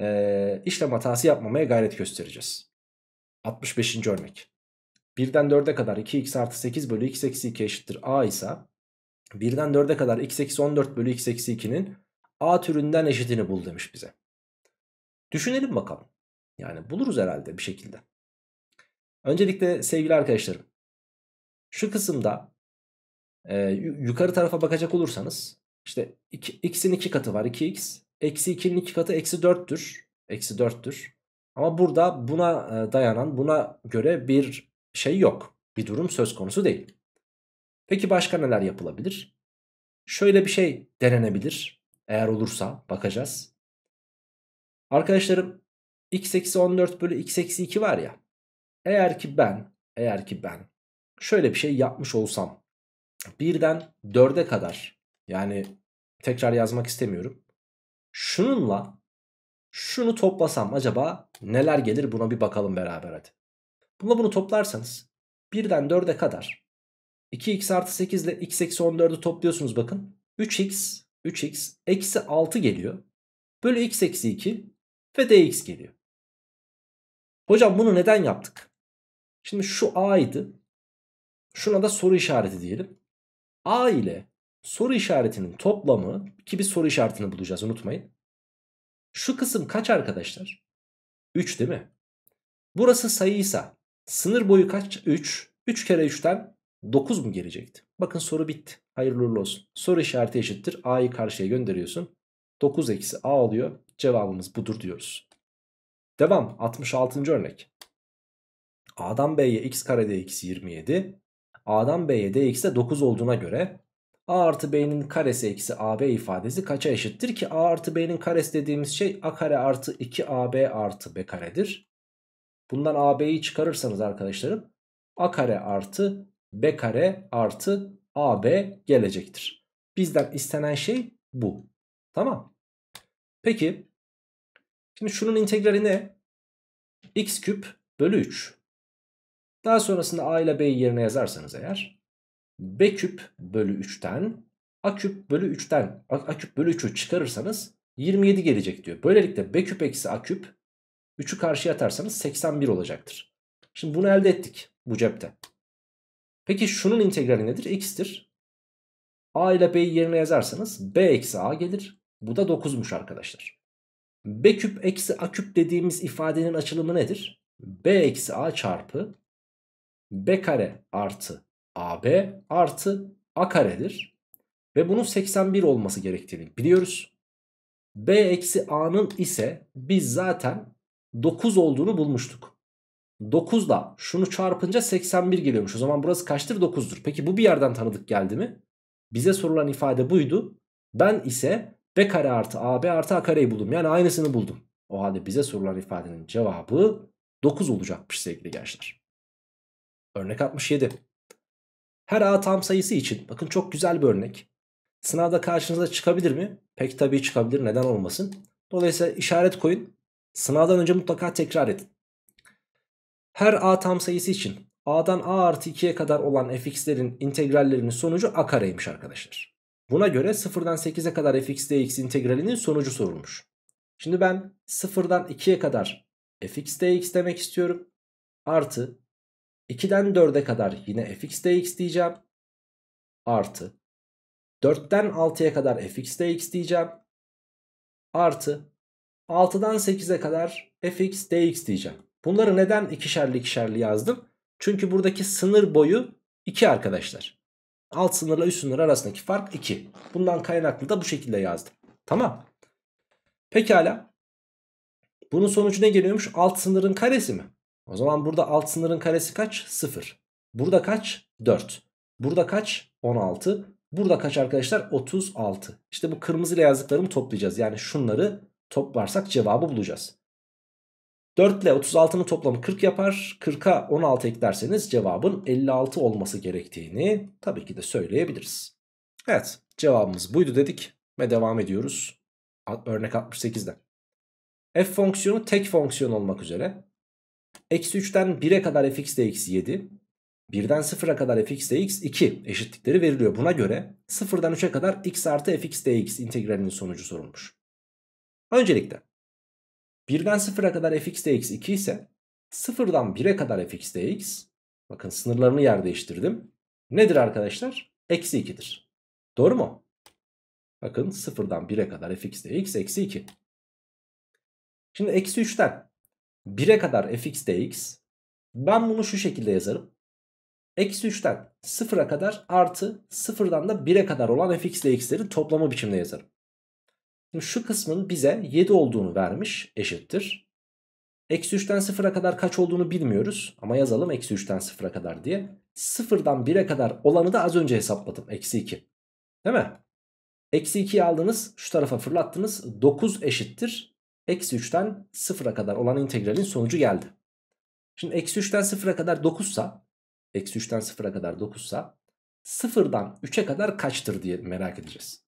E, işlem hatası yapmamaya gayret göstereceğiz. 65. örnek. 1'den 4'e kadar 2x artı 8 bölü x eksi 2 eşittir a ise 1'den 4'e kadar x eksi 14 bölü x eksi 2'nin a türünden eşitini bul demiş bize. Düşünelim bakalım. Yani buluruz herhalde bir şekilde. Öncelikle sevgili arkadaşlarım. Şu kısımda e, yukarı tarafa bakacak olursanız işte x'in 2 katı var 2x. Eksi 2'nin 2 katı eksi 4'tür. Eksi 4'tür. Ama burada buna e, dayanan buna göre bir şey yok. Bir durum söz konusu değil. Peki başka neler yapılabilir? Şöyle bir şey denenebilir. Eğer olursa bakacağız. Arkadaşlarım x eksi 14 bölü x eksi 2 var ya. Eğer ki ben, eğer ki ben şöyle bir şey yapmış olsam. Birden 4'e kadar yani tekrar yazmak istemiyorum. Şununla şunu toplasam acaba neler gelir buna bir bakalım beraber hadi. Bunu bunu toplarsanız 1'den 4'e kadar 2x artı 8 ile x eksi 14'ü topluyorsunuz bakın. 3x 3x eksi 6 geliyor. Bölü x eksi 2 ve dx geliyor. Hocam bunu neden yaptık? Şimdi şu a'ydı. Şuna da soru işareti diyelim. a ile soru işaretinin toplamı ki bir soru işaretini bulacağız unutmayın. Şu kısım kaç arkadaşlar? 3 değil mi? Burası sayıysa Sınır boyu kaç? 3. 3 kere 3'ten 9 mu gelecekti? Bakın soru bitti. Hayırlı uğurlu olsun. Soru işareti eşittir. A'yı karşıya gönderiyorsun. 9 eksi A oluyor. Cevabımız budur diyoruz. Devam. 66. örnek. A'dan B'ye x kare eksi 27. A'dan B'ye de eksi 9 olduğuna göre A artı B'nin karesi eksi AB ifadesi kaça eşittir ki A artı B'nin karesi dediğimiz şey A kare artı 2AB artı B karedir. Bundan AB'yi çıkarırsanız arkadaşlarım A kare artı B kare artı AB gelecektir. Bizden istenen şey bu. Tamam. Peki. Şimdi şunun integrali ne? X küp bölü 3. Daha sonrasında A ile B'yi yerine yazarsanız eğer. B küp bölü 3'ten A küp bölü 3'ten A, A küp bölü 3'ü çıkarırsanız 27 gelecek diyor. Böylelikle B küp eksi A küp 3'ü karşıya atarsanız 81 olacaktır. Şimdi bunu elde ettik bu cepte. Peki şunun integrali nedir? X'tir. A ile B'yi yerine yazarsanız B eksi A gelir. Bu da 9'muş arkadaşlar. B küp eksi A küp dediğimiz ifadenin açılımı nedir? B eksi A çarpı B kare artı AB artı A karedir. Ve bunun 81 olması gerektiğini biliyoruz. B eksi A'nın ise biz zaten 9 olduğunu bulmuştuk. 9 9'da şunu çarpınca 81 geliyormuş. O zaman burası kaçtır? 9'dur. Peki bu bir yerden tanıdık geldi mi? Bize sorulan ifade buydu. Ben ise b kare artı ab artı a kareyi buldum. Yani aynısını buldum. O halde bize sorulan ifadenin cevabı 9 olacakmış sevgili gençler. Örnek 67. Her a tam sayısı için bakın çok güzel bir örnek. Sınavda karşınıza çıkabilir mi? Pek tabii çıkabilir neden olmasın. Dolayısıyla işaret koyun. Sınavdan önce mutlaka tekrar edin. Her a tam sayısı için a'dan a artı 2'ye kadar olan fx'lerin integrallerinin sonucu a kareymiş arkadaşlar. Buna göre 0'dan 8'e kadar fx dx integralinin sonucu sorulmuş. Şimdi ben 0'dan 2'ye kadar fx dx demek istiyorum. Artı 2'den 4'e kadar yine fx dx diyeceğim. Artı 4'ten 6'ya kadar fx dx diyeceğim. Artı 6'dan 8'e kadar fx dx diyeceğim. Bunları neden ikişerli ikişerli yazdım? Çünkü buradaki sınır boyu 2 arkadaşlar. Alt sınırla üst sınır arasındaki fark 2. Bundan kaynaklı da bu şekilde yazdım. Tamam. Pekala. Bunun sonucu ne geliyormuş? Alt sınırın karesi mi? O zaman burada alt sınırın karesi kaç? 0. Burada kaç? 4. Burada kaç? 16. Burada kaç arkadaşlar? 36. İşte bu kırmızıyla yazdıklarımı toplayacağız. Yani şunları toplarsak cevabı bulacağız. 4 ile 36'nın toplamı 40 yapar. 40'a 16 eklerseniz cevabın 56 olması gerektiğini tabii ki de söyleyebiliriz. Evet cevabımız buydu dedik ve devam ediyoruz. Örnek 68'den. F fonksiyonu tek fonksiyon olmak üzere. Eksi 3'ten 1'e kadar fx de eksi 7. 1'den 0'a kadar fx dx 2 eşitlikleri veriliyor. Buna göre 0'dan 3'e kadar x artı fx dx integralinin sonucu sorulmuş. Öncelikle birden sıfıra kadar fx de x 2 ise sıfırdan 1'e kadar fx de x bakın sınırlarını yer değiştirdim. Nedir arkadaşlar? Eksi 2'dir. Doğru mu? Bakın sıfırdan 1'e kadar fx de x eksi 2. Şimdi eksi 3'ten 1'e kadar fx de x ben bunu şu şekilde yazarım. Eksi 3'ten 0'a kadar artı 0'dan da 1'e kadar olan fx dx'leri toplama biçimde yazarım. Şimdi şu kısmın bize 7 olduğunu vermiş eşittir. Eksi 3'ten 0'a kadar kaç olduğunu bilmiyoruz ama yazalım eksi 3'ten 0'a kadar diye. 0'dan 1'e kadar olanı da az önce hesapladım. Eksi 2. Değil mi? Eksi 2'yi aldınız şu tarafa fırlattınız. 9 eşittir. Eksi 3'ten 0'a kadar olan integralin sonucu geldi. Şimdi eksi 3'ten 0'a kadar 9 sa eksi 3'ten 0'a kadar 9 sa 0'dan 3'e kadar kaçtır diye merak edeceğiz.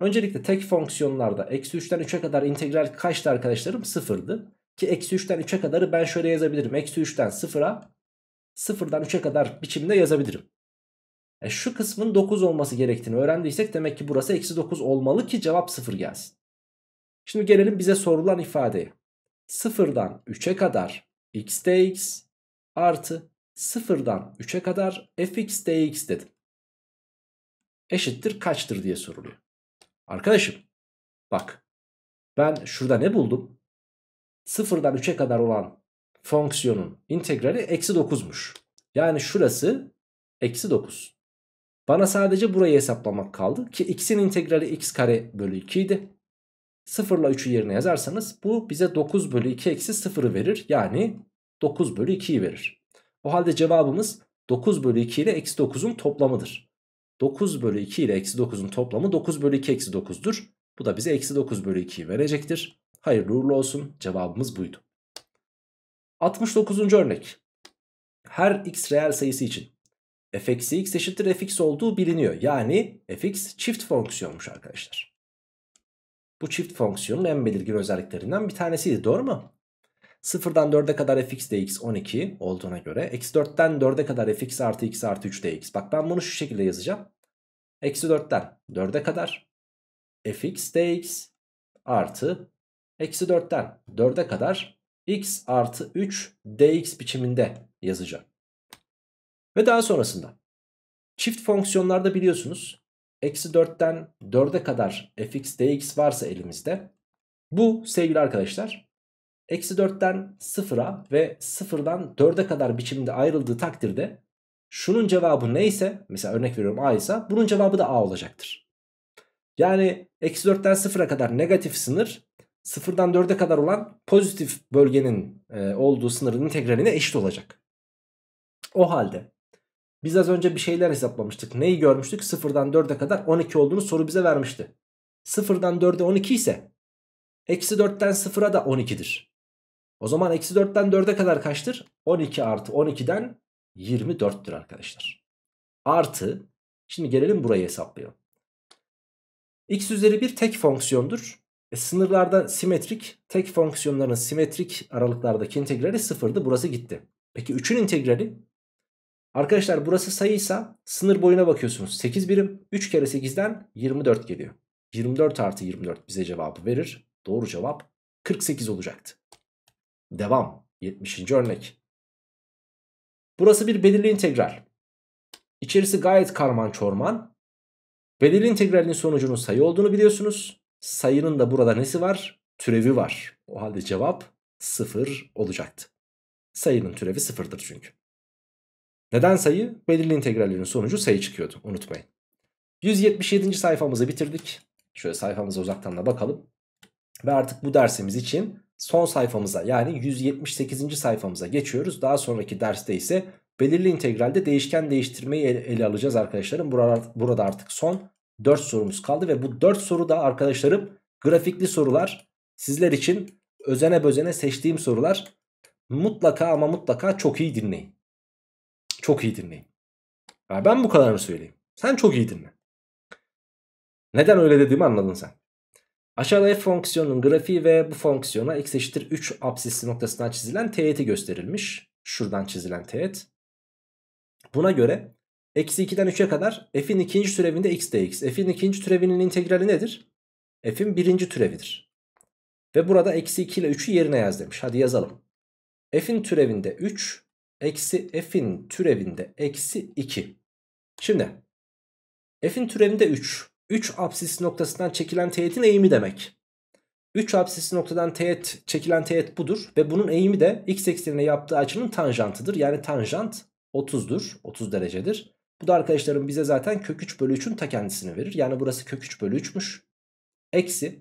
Öncelikle tek fonksiyonlarda eksi 3'ten 3'e kadar integral kaçtı arkadaşlarım? 0'dı. Ki eksi 3'ten 3'e kadarı ben şöyle yazabilirim. Eksi 3'ten 0'a 0'dan 3'e kadar biçimde yazabilirim. E şu kısmın 9 olması gerektiğini öğrendiysek demek ki burası eksi 9 olmalı ki cevap 0 gelsin. Şimdi gelelim bize sorulan ifadeye. 0'dan 3'e kadar x dx artı 0'dan 3'e kadar fx dx dedim. Eşittir kaçtır diye soruluyor. Arkadaşım bak ben şurada ne buldum? Sıfırdan 3'e kadar olan fonksiyonun integrali eksi 9'muş. Yani şurası eksi 9. Bana sadece burayı hesaplamak kaldı ki x'in integrali x kare bölü 2 idi. 0 ile 3'ü yerine yazarsanız bu bize 9 bölü 2 eksi 0'ı verir. Yani 9 bölü 2'yi verir. O halde cevabımız 9 bölü 2 ile eksi 9'un toplamıdır. 9 bölü 2 ile eksi 9'un toplamı 9 bölü 2 eksi 9'dur. Bu da bize eksi 9 bölü 2'yi verecektir. Hayırlı uğurlu olsun cevabımız buydu. 69. örnek. Her x reel sayısı için f eksi x eşittir fx olduğu biliniyor. Yani fx çift fonksiyonmuş arkadaşlar. Bu çift fonksiyonun en belirgin özelliklerinden bir tanesiydi doğru mu? 0'dan 4'e kadar fx dx 12 olduğuna göre. Eksi 4'ten 4'e kadar fx artı x artı 3 dx. Bak ben bunu şu şekilde yazacağım. Eksi 4'ten 4'e kadar fx dx artı eksi 4'ten 4'e kadar x artı 3 dx biçiminde yazacağım. Ve daha sonrasında çift fonksiyonlarda biliyorsunuz eksi 4'ten 4'e kadar fx dx varsa elimizde bu sevgili arkadaşlar Eksi 4'ten 0'a ve 0'dan 4'e kadar biçimde ayrıldığı takdirde şunun cevabı neyse mesela örnek veriyorum A ise bunun cevabı da A olacaktır. Yani eksi 4'ten 0'a kadar negatif sınır 0'dan 4'e kadar olan pozitif bölgenin e, olduğu sınırın integraline eşit olacak. O halde biz az önce bir şeyler hesaplamıştık. Neyi görmüştük? 0'dan 4'e kadar 12 olduğunu soru bize vermişti. 0'dan 4'e 12 ise eksi 4'ten 0'a da 12'dir. O zaman eksi 4'ten 4'e kadar kaçtır? 12 artı 12'den 24'tür arkadaşlar. Artı şimdi gelelim burayı hesaplayalım. X üzeri bir tek fonksiyondur. E, sınırlarda simetrik tek fonksiyonların simetrik aralıklardaki integrali sıfırdı. Burası gitti. Peki 3'ün integrali? Arkadaşlar burası sayıysa sınır boyuna bakıyorsunuz. 8 birim 3 kere 8'den 24 geliyor. 24 artı 24 bize cevabı verir. Doğru cevap 48 olacaktı. Devam. 70. örnek. Burası bir belirli integral. İçerisi gayet karman çorman. Belirli integralin sonucunun sayı olduğunu biliyorsunuz. Sayının da burada nesi var? Türevi var. O halde cevap 0 olacaktı. Sayının türevi 0'dır çünkü. Neden sayı? Belirli integrallerin sonucu sayı çıkıyordu. Unutmayın. 177. sayfamızı bitirdik. Şöyle sayfamıza uzaktan da bakalım. Ve artık bu dersimiz için son sayfamıza yani 178. sayfamıza geçiyoruz. Daha sonraki derste ise belirli integralde değişken değiştirmeyi ele alacağız arkadaşlarım. Burada burada artık son 4 sorumuz kaldı ve bu 4 soru da arkadaşlarım grafikli sorular. Sizler için özene bözene seçtiğim sorular. Mutlaka ama mutlaka çok iyi dinleyin. Çok iyi dinleyin. ben bu kadarını söyleyeyim. Sen çok iyi dinle. Neden öyle dediğimi anladın sen. Aşağıda f fonksiyonunun grafiği ve bu fonksiyona x eşittir 3 absisli noktasından çizilen teğeti gösterilmiş. Şuradan çizilen teğet. Buna göre eksi 2'den 3'e kadar f'in ikinci türevinde x dx. F'in ikinci türevinin integrali nedir? F'in birinci türevidir. Ve burada eksi 2 ile 3'ü yerine yaz demiş. Hadi yazalım. F'in türevinde 3 eksi f'in türevinde eksi 2. Şimdi f'in türevinde 3. 3 absis noktasından çekilen teğetin eğimi demek. 3 absis noktadan teğet çekilen teğet budur ve bunun eğimi de x eksenine yaptığı açının tanjantıdır. Yani tanjant 30'dur. 30 derecedir. Bu da arkadaşlarım bize zaten kök 3 bölü 3'ün ta kendisini verir. Yani burası kök 3 bölü 3'müş. Eksi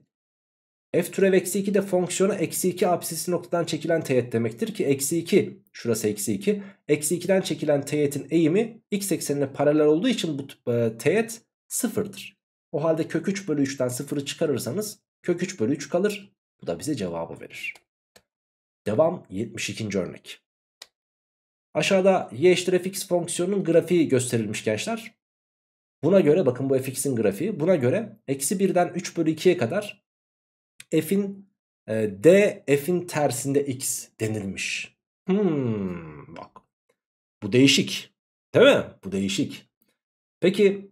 f türev eksi 2 de fonksiyona eksi 2 absisi noktadan çekilen teğet demektir ki eksi 2 şurası eksi 2 eksi 2'den çekilen teğetin eğimi x eksenine paralel olduğu için bu e, teğet sıfırdır. O halde kök 3 bölü 3'ten 0'ı çıkarırsanız kök 3 bölü 3 kalır. Bu da bize cevabı verir. Devam 72. örnek. Aşağıda y eşittir fx fonksiyonunun grafiği gösterilmiş gençler. Buna göre bakın bu fx'in grafiği. Buna göre eksi 1'den 3 bölü 2'ye kadar f'in e, d f'in tersinde x denilmiş. Hmm, bak bu değişik değil mi? Bu değişik. Peki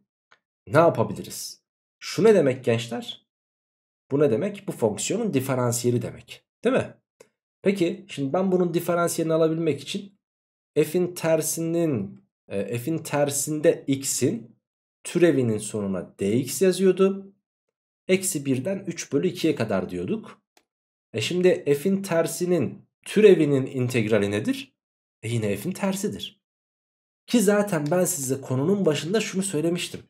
ne yapabiliriz? Şu ne demek gençler? Bu ne demek? Bu fonksiyonun diferansiyeli demek. Değil mi? Peki şimdi ben bunun diferansiyelini alabilmek için f'in tersinin e, f'in tersinde x'in türevinin sonuna dx yazıyordum Eksi 1'den 3 bölü 2'ye kadar diyorduk. E şimdi f'in tersinin türevinin integrali nedir? E yine f'in tersidir. Ki zaten ben size konunun başında şunu söylemiştim.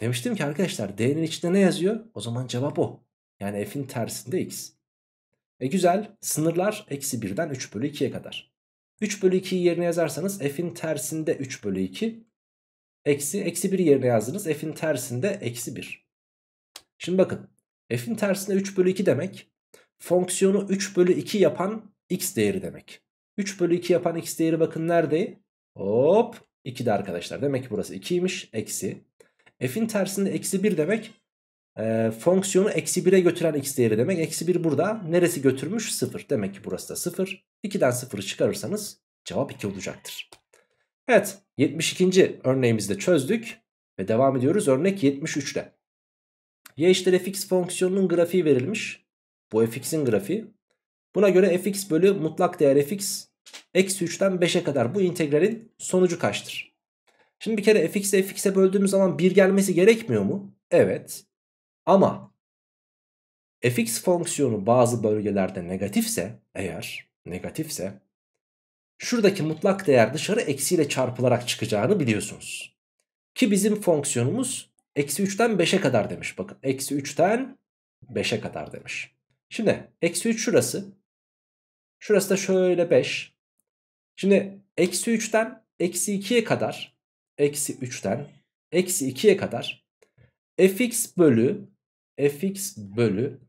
Demiştim ki arkadaşlar D'nin içinde ne yazıyor? O zaman cevap o. Yani F'in tersinde X. E güzel sınırlar eksi 1'den 3 bölü 2'ye kadar. 3 bölü 2'yi yerine yazarsanız F'in tersinde 3 bölü 2. Eksi, eksi 1 yerine yazdınız. F'in tersinde eksi 1. Şimdi bakın. F'in tersinde 3 bölü 2 demek. Fonksiyonu 3 bölü 2 yapan x değeri demek. 3 bölü 2 yapan x değeri bakın nerede? Hop 2'de arkadaşlar. Demek ki burası 2'ymiş. Eksi. F'in tersinde eksi 1 demek e, fonksiyonu eksi 1'e götüren x değeri demek. Eksi 1 burada neresi götürmüş? 0. Demek ki burası da 0. 2'den 0'ı çıkarırsanız cevap 2 olacaktır. Evet 72. örneğimizde çözdük ve devam ediyoruz örnek 73 ile. Y eşittir fx fonksiyonunun grafiği verilmiş. Bu fx'in grafiği. Buna göre fx bölü mutlak değer fx eksi 3'ten 5'e kadar bu integralin sonucu kaçtır? Şimdi bir kere fx'i fx'e böldüğümüz zaman 1 gelmesi gerekmiyor mu? Evet. Ama fx fonksiyonu bazı bölgelerde negatifse eğer negatifse şuradaki mutlak değer dışarı eksiyle çarpılarak çıkacağını biliyorsunuz. Ki bizim fonksiyonumuz eksi 3'ten 5'e kadar demiş bakın. Eksi 3'ten 5'e kadar demiş. Şimdi eksi 3 şurası. Şurası da şöyle 5. Şimdi eksi 3'ten eksi 2'ye kadar eksi 3'ten eksi 2'ye kadar fx bölü fx bölü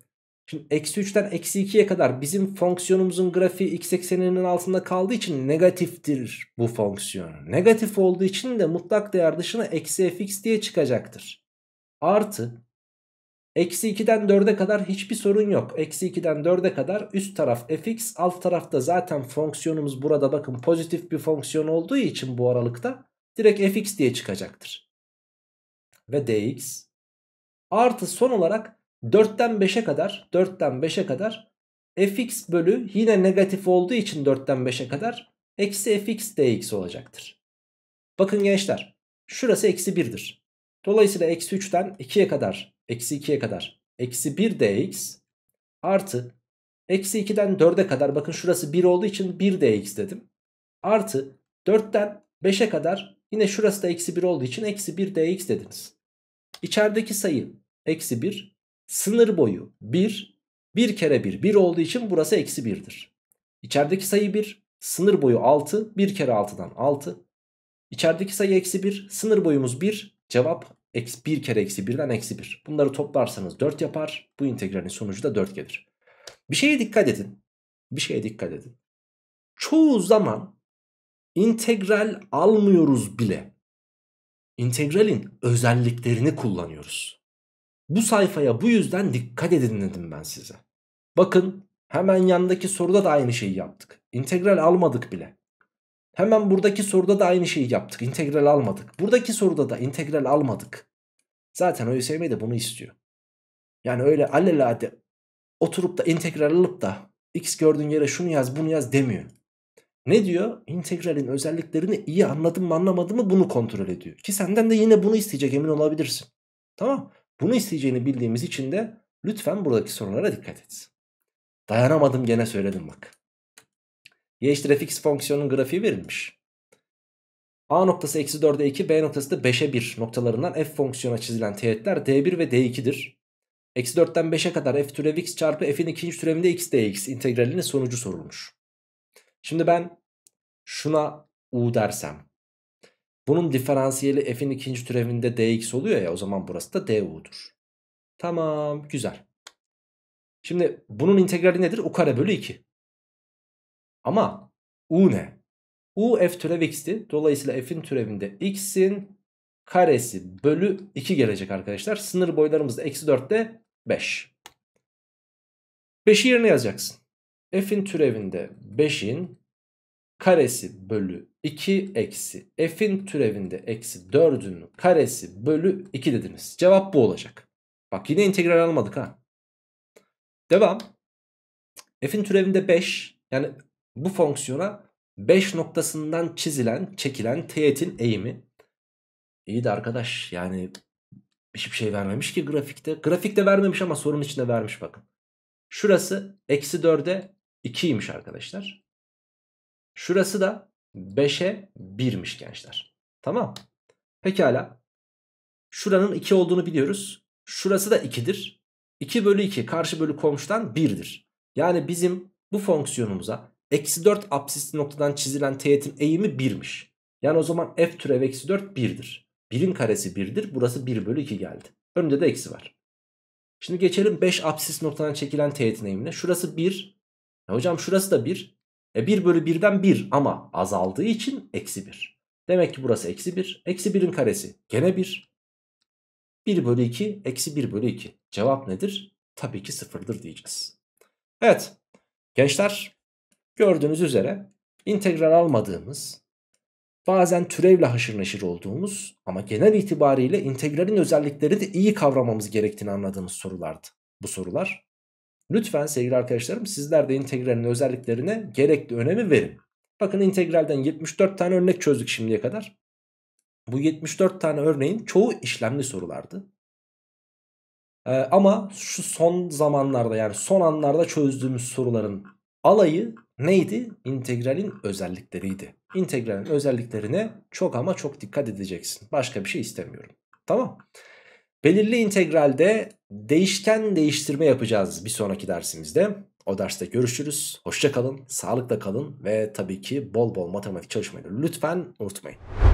Şimdi eksi 3'ten eksi 2'ye kadar bizim fonksiyonumuzun grafiği x ekseninin altında kaldığı için negatiftir bu fonksiyon. Negatif olduğu için de mutlak değer dışına eksi fx diye çıkacaktır. Artı eksi 2'den 4'e kadar hiçbir sorun yok. Eksi 2'den 4'e kadar üst taraf fx alt tarafta zaten fonksiyonumuz burada bakın pozitif bir fonksiyon olduğu için bu aralıkta direkt fx diye çıkacaktır. Ve dx artı son olarak 4'ten 5'e kadar 4'ten 5'e kadar fx bölü yine negatif olduğu için 4'ten 5'e kadar eksi fx dx olacaktır. Bakın gençler şurası eksi 1'dir. Dolayısıyla eksi 3'ten 2'ye kadar eksi 2'ye kadar eksi 1 dx artı eksi 2'den 4'e kadar bakın şurası 1 olduğu için 1 dx dedim. Artı 4'ten 5'e kadar Yine şurası da eksi 1 olduğu için eksi 1 dx dediniz. İçerideki sayı eksi 1 sınır boyu 1 1 kere 1 1 olduğu için burası eksi 1'dir. İçerideki sayı 1 sınır boyu 6 1 kere 6'dan 6. İçerideki sayı eksi 1 sınır boyumuz 1 cevap 1 kere eksi 1'den eksi 1. Bunları toplarsanız 4 yapar bu integralin sonucu da 4 gelir. Bir şeye dikkat edin. Bir şeye dikkat edin. Çoğu zaman integral almıyoruz bile. İntegralin özelliklerini kullanıyoruz. Bu sayfaya bu yüzden dikkat edin dedim ben size. Bakın hemen yandaki soruda da aynı şeyi yaptık. İntegral almadık bile. Hemen buradaki soruda da aynı şeyi yaptık. İntegral almadık. Buradaki soruda da integral almadık. Zaten ÖSYM de bunu istiyor. Yani öyle alelade oturup da integral alıp da x gördüğün yere şunu yaz bunu yaz demiyor. Ne diyor? İntegralin özelliklerini iyi anladın mı anlamadın mı bunu kontrol ediyor. Ki senden de yine bunu isteyecek emin olabilirsin. Tamam. Bunu isteyeceğini bildiğimiz için de lütfen buradaki sorunlara dikkat et. Dayanamadım gene söyledim bak. Y eşittir fx fonksiyonun grafiği verilmiş. A noktası eksi 4'e 2, B noktası da 5'e 1 noktalarından f fonksiyona çizilen teğetler D1 ve D2'dir. Eksi 4'ten 5'e kadar f türev x çarpı f'in ikinci türevinde x dx integralinin sonucu sorulmuş. Şimdi ben şuna u dersem. Bunun diferansiyeli f'in ikinci türevinde dx oluyor ya o zaman burası da du'dur. Tamam güzel. Şimdi bunun integrali nedir? u kare bölü 2. Ama u ne? u f türev x'ti. Dolayısıyla f'in türevinde x'in karesi bölü 2 gelecek arkadaşlar. Sınır boylarımız da eksi 4'te 5. 5'i yerine yazacaksın. F'in türevinde 5'in karesi bölü 2 eksi f'in türevinde eksi 4'ünün karesi bölü 2 dediniz. Cevap bu olacak. Bak yine integral almadık ha. Devam. F'in türevinde 5 yani bu fonksiyona 5 noktasından çizilen çekilen teğetin eğimi. İyi de arkadaş yani hiçbir şey vermemiş ki grafikte. Grafikte vermemiş ama sorunun içinde vermiş bakın. Şurası eksi 4'e 2'ymiş arkadaşlar. Şurası da 5'e 1'miş gençler. Tamam. Pekala. Şuranın 2 olduğunu biliyoruz. Şurası da 2'dir. 2 bölü 2 karşı bölü komşudan 1'dir. Yani bizim bu fonksiyonumuza eksi 4 absisli noktadan çizilen teğetin eğimi 1'miş. Yani o zaman f türev eksi 4 1'dir. 1'in karesi 1'dir. Burası 1 bölü 2 geldi. Önünde de eksi var. Şimdi geçelim 5 absis noktadan çekilen teğetin eğimine. Şurası 1. E hocam şurası da 1. E 1 bölü 1'den 1 ama azaldığı için eksi 1. Demek ki burası eksi 1. Eksi 1'in karesi gene 1. 1 bölü 2 eksi 1 bölü 2. Cevap nedir? Tabii ki sıfırdır diyeceğiz. Evet gençler gördüğünüz üzere integral almadığımız bazen türevle haşır neşir olduğumuz ama genel itibariyle integralin özellikleri de iyi kavramamız gerektiğini anladığımız sorulardı bu sorular. Lütfen sevgili arkadaşlarım sizler de integralin özelliklerine gerekli önemi verin. Bakın integralden 74 tane örnek çözdük şimdiye kadar. Bu 74 tane örneğin çoğu işlemli sorulardı. Ee, ama şu son zamanlarda yani son anlarda çözdüğümüz soruların alayı neydi? İntegralin özellikleriydi. İntegralin özelliklerine çok ama çok dikkat edeceksin. Başka bir şey istemiyorum. Tamam. Belirli integralde değişken değiştirme yapacağız bir sonraki dersimizde. O derste görüşürüz. Hoşça kalın, sağlıkla kalın ve tabii ki bol bol matematik çalışmayı lütfen unutmayın.